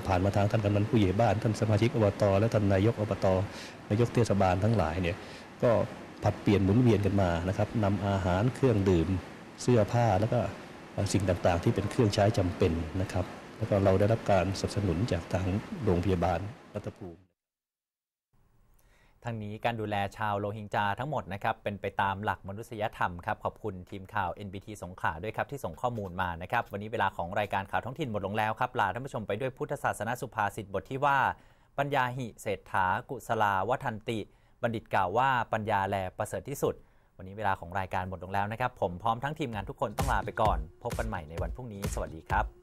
ผ่านมาทางท่านกำนันผู้ใหญ่บ้านท่านสมาชิกอบตและท่านนายกอบตนายกเทศบาลทั้งหลายเนี่ยก็ผัดเปลี่ยนหมุนเวียนกันมานะครับนำอาหารเครื่องดื่ม เสื้อผ้าแล้วก็สิ่งต่างๆ ที่เป็นเครื่องใช้จำเป็นนะครับแล้วก็เราได้รับการสนับสนุนจากทางโรงพยาบาลรัตภูมิทั้งนี้การดูแลชาวโลหิงจาทั้งหมดนะครับ เป็นไปตามหลักมนุษยธรรมครับ ขอบคุณทีมข่าว NBT สงขลาด้วยครับที่ส่งข้อมูลมานะครับวันนี้เวลาของรายการข่าวท้องถิ่นหมดลงแล้วครับลาท่านผู้ชมไปด้วยพุทธศาสนาสุภาษิตบทที่ว่าปัญญาหิเศรษฐากุสลาวัฒนติ บัณฑิตกล่าวว่าปัญญาแลประเสริฐที่สุด วันนี้เวลาของรายการหมดลงแล้วนะครับ ผมพร้อมทั้งทีมงานทุกคนต้องลาไปก่อนพบกันใหม่ในวันพรุ่งนี้สวัสดีครับ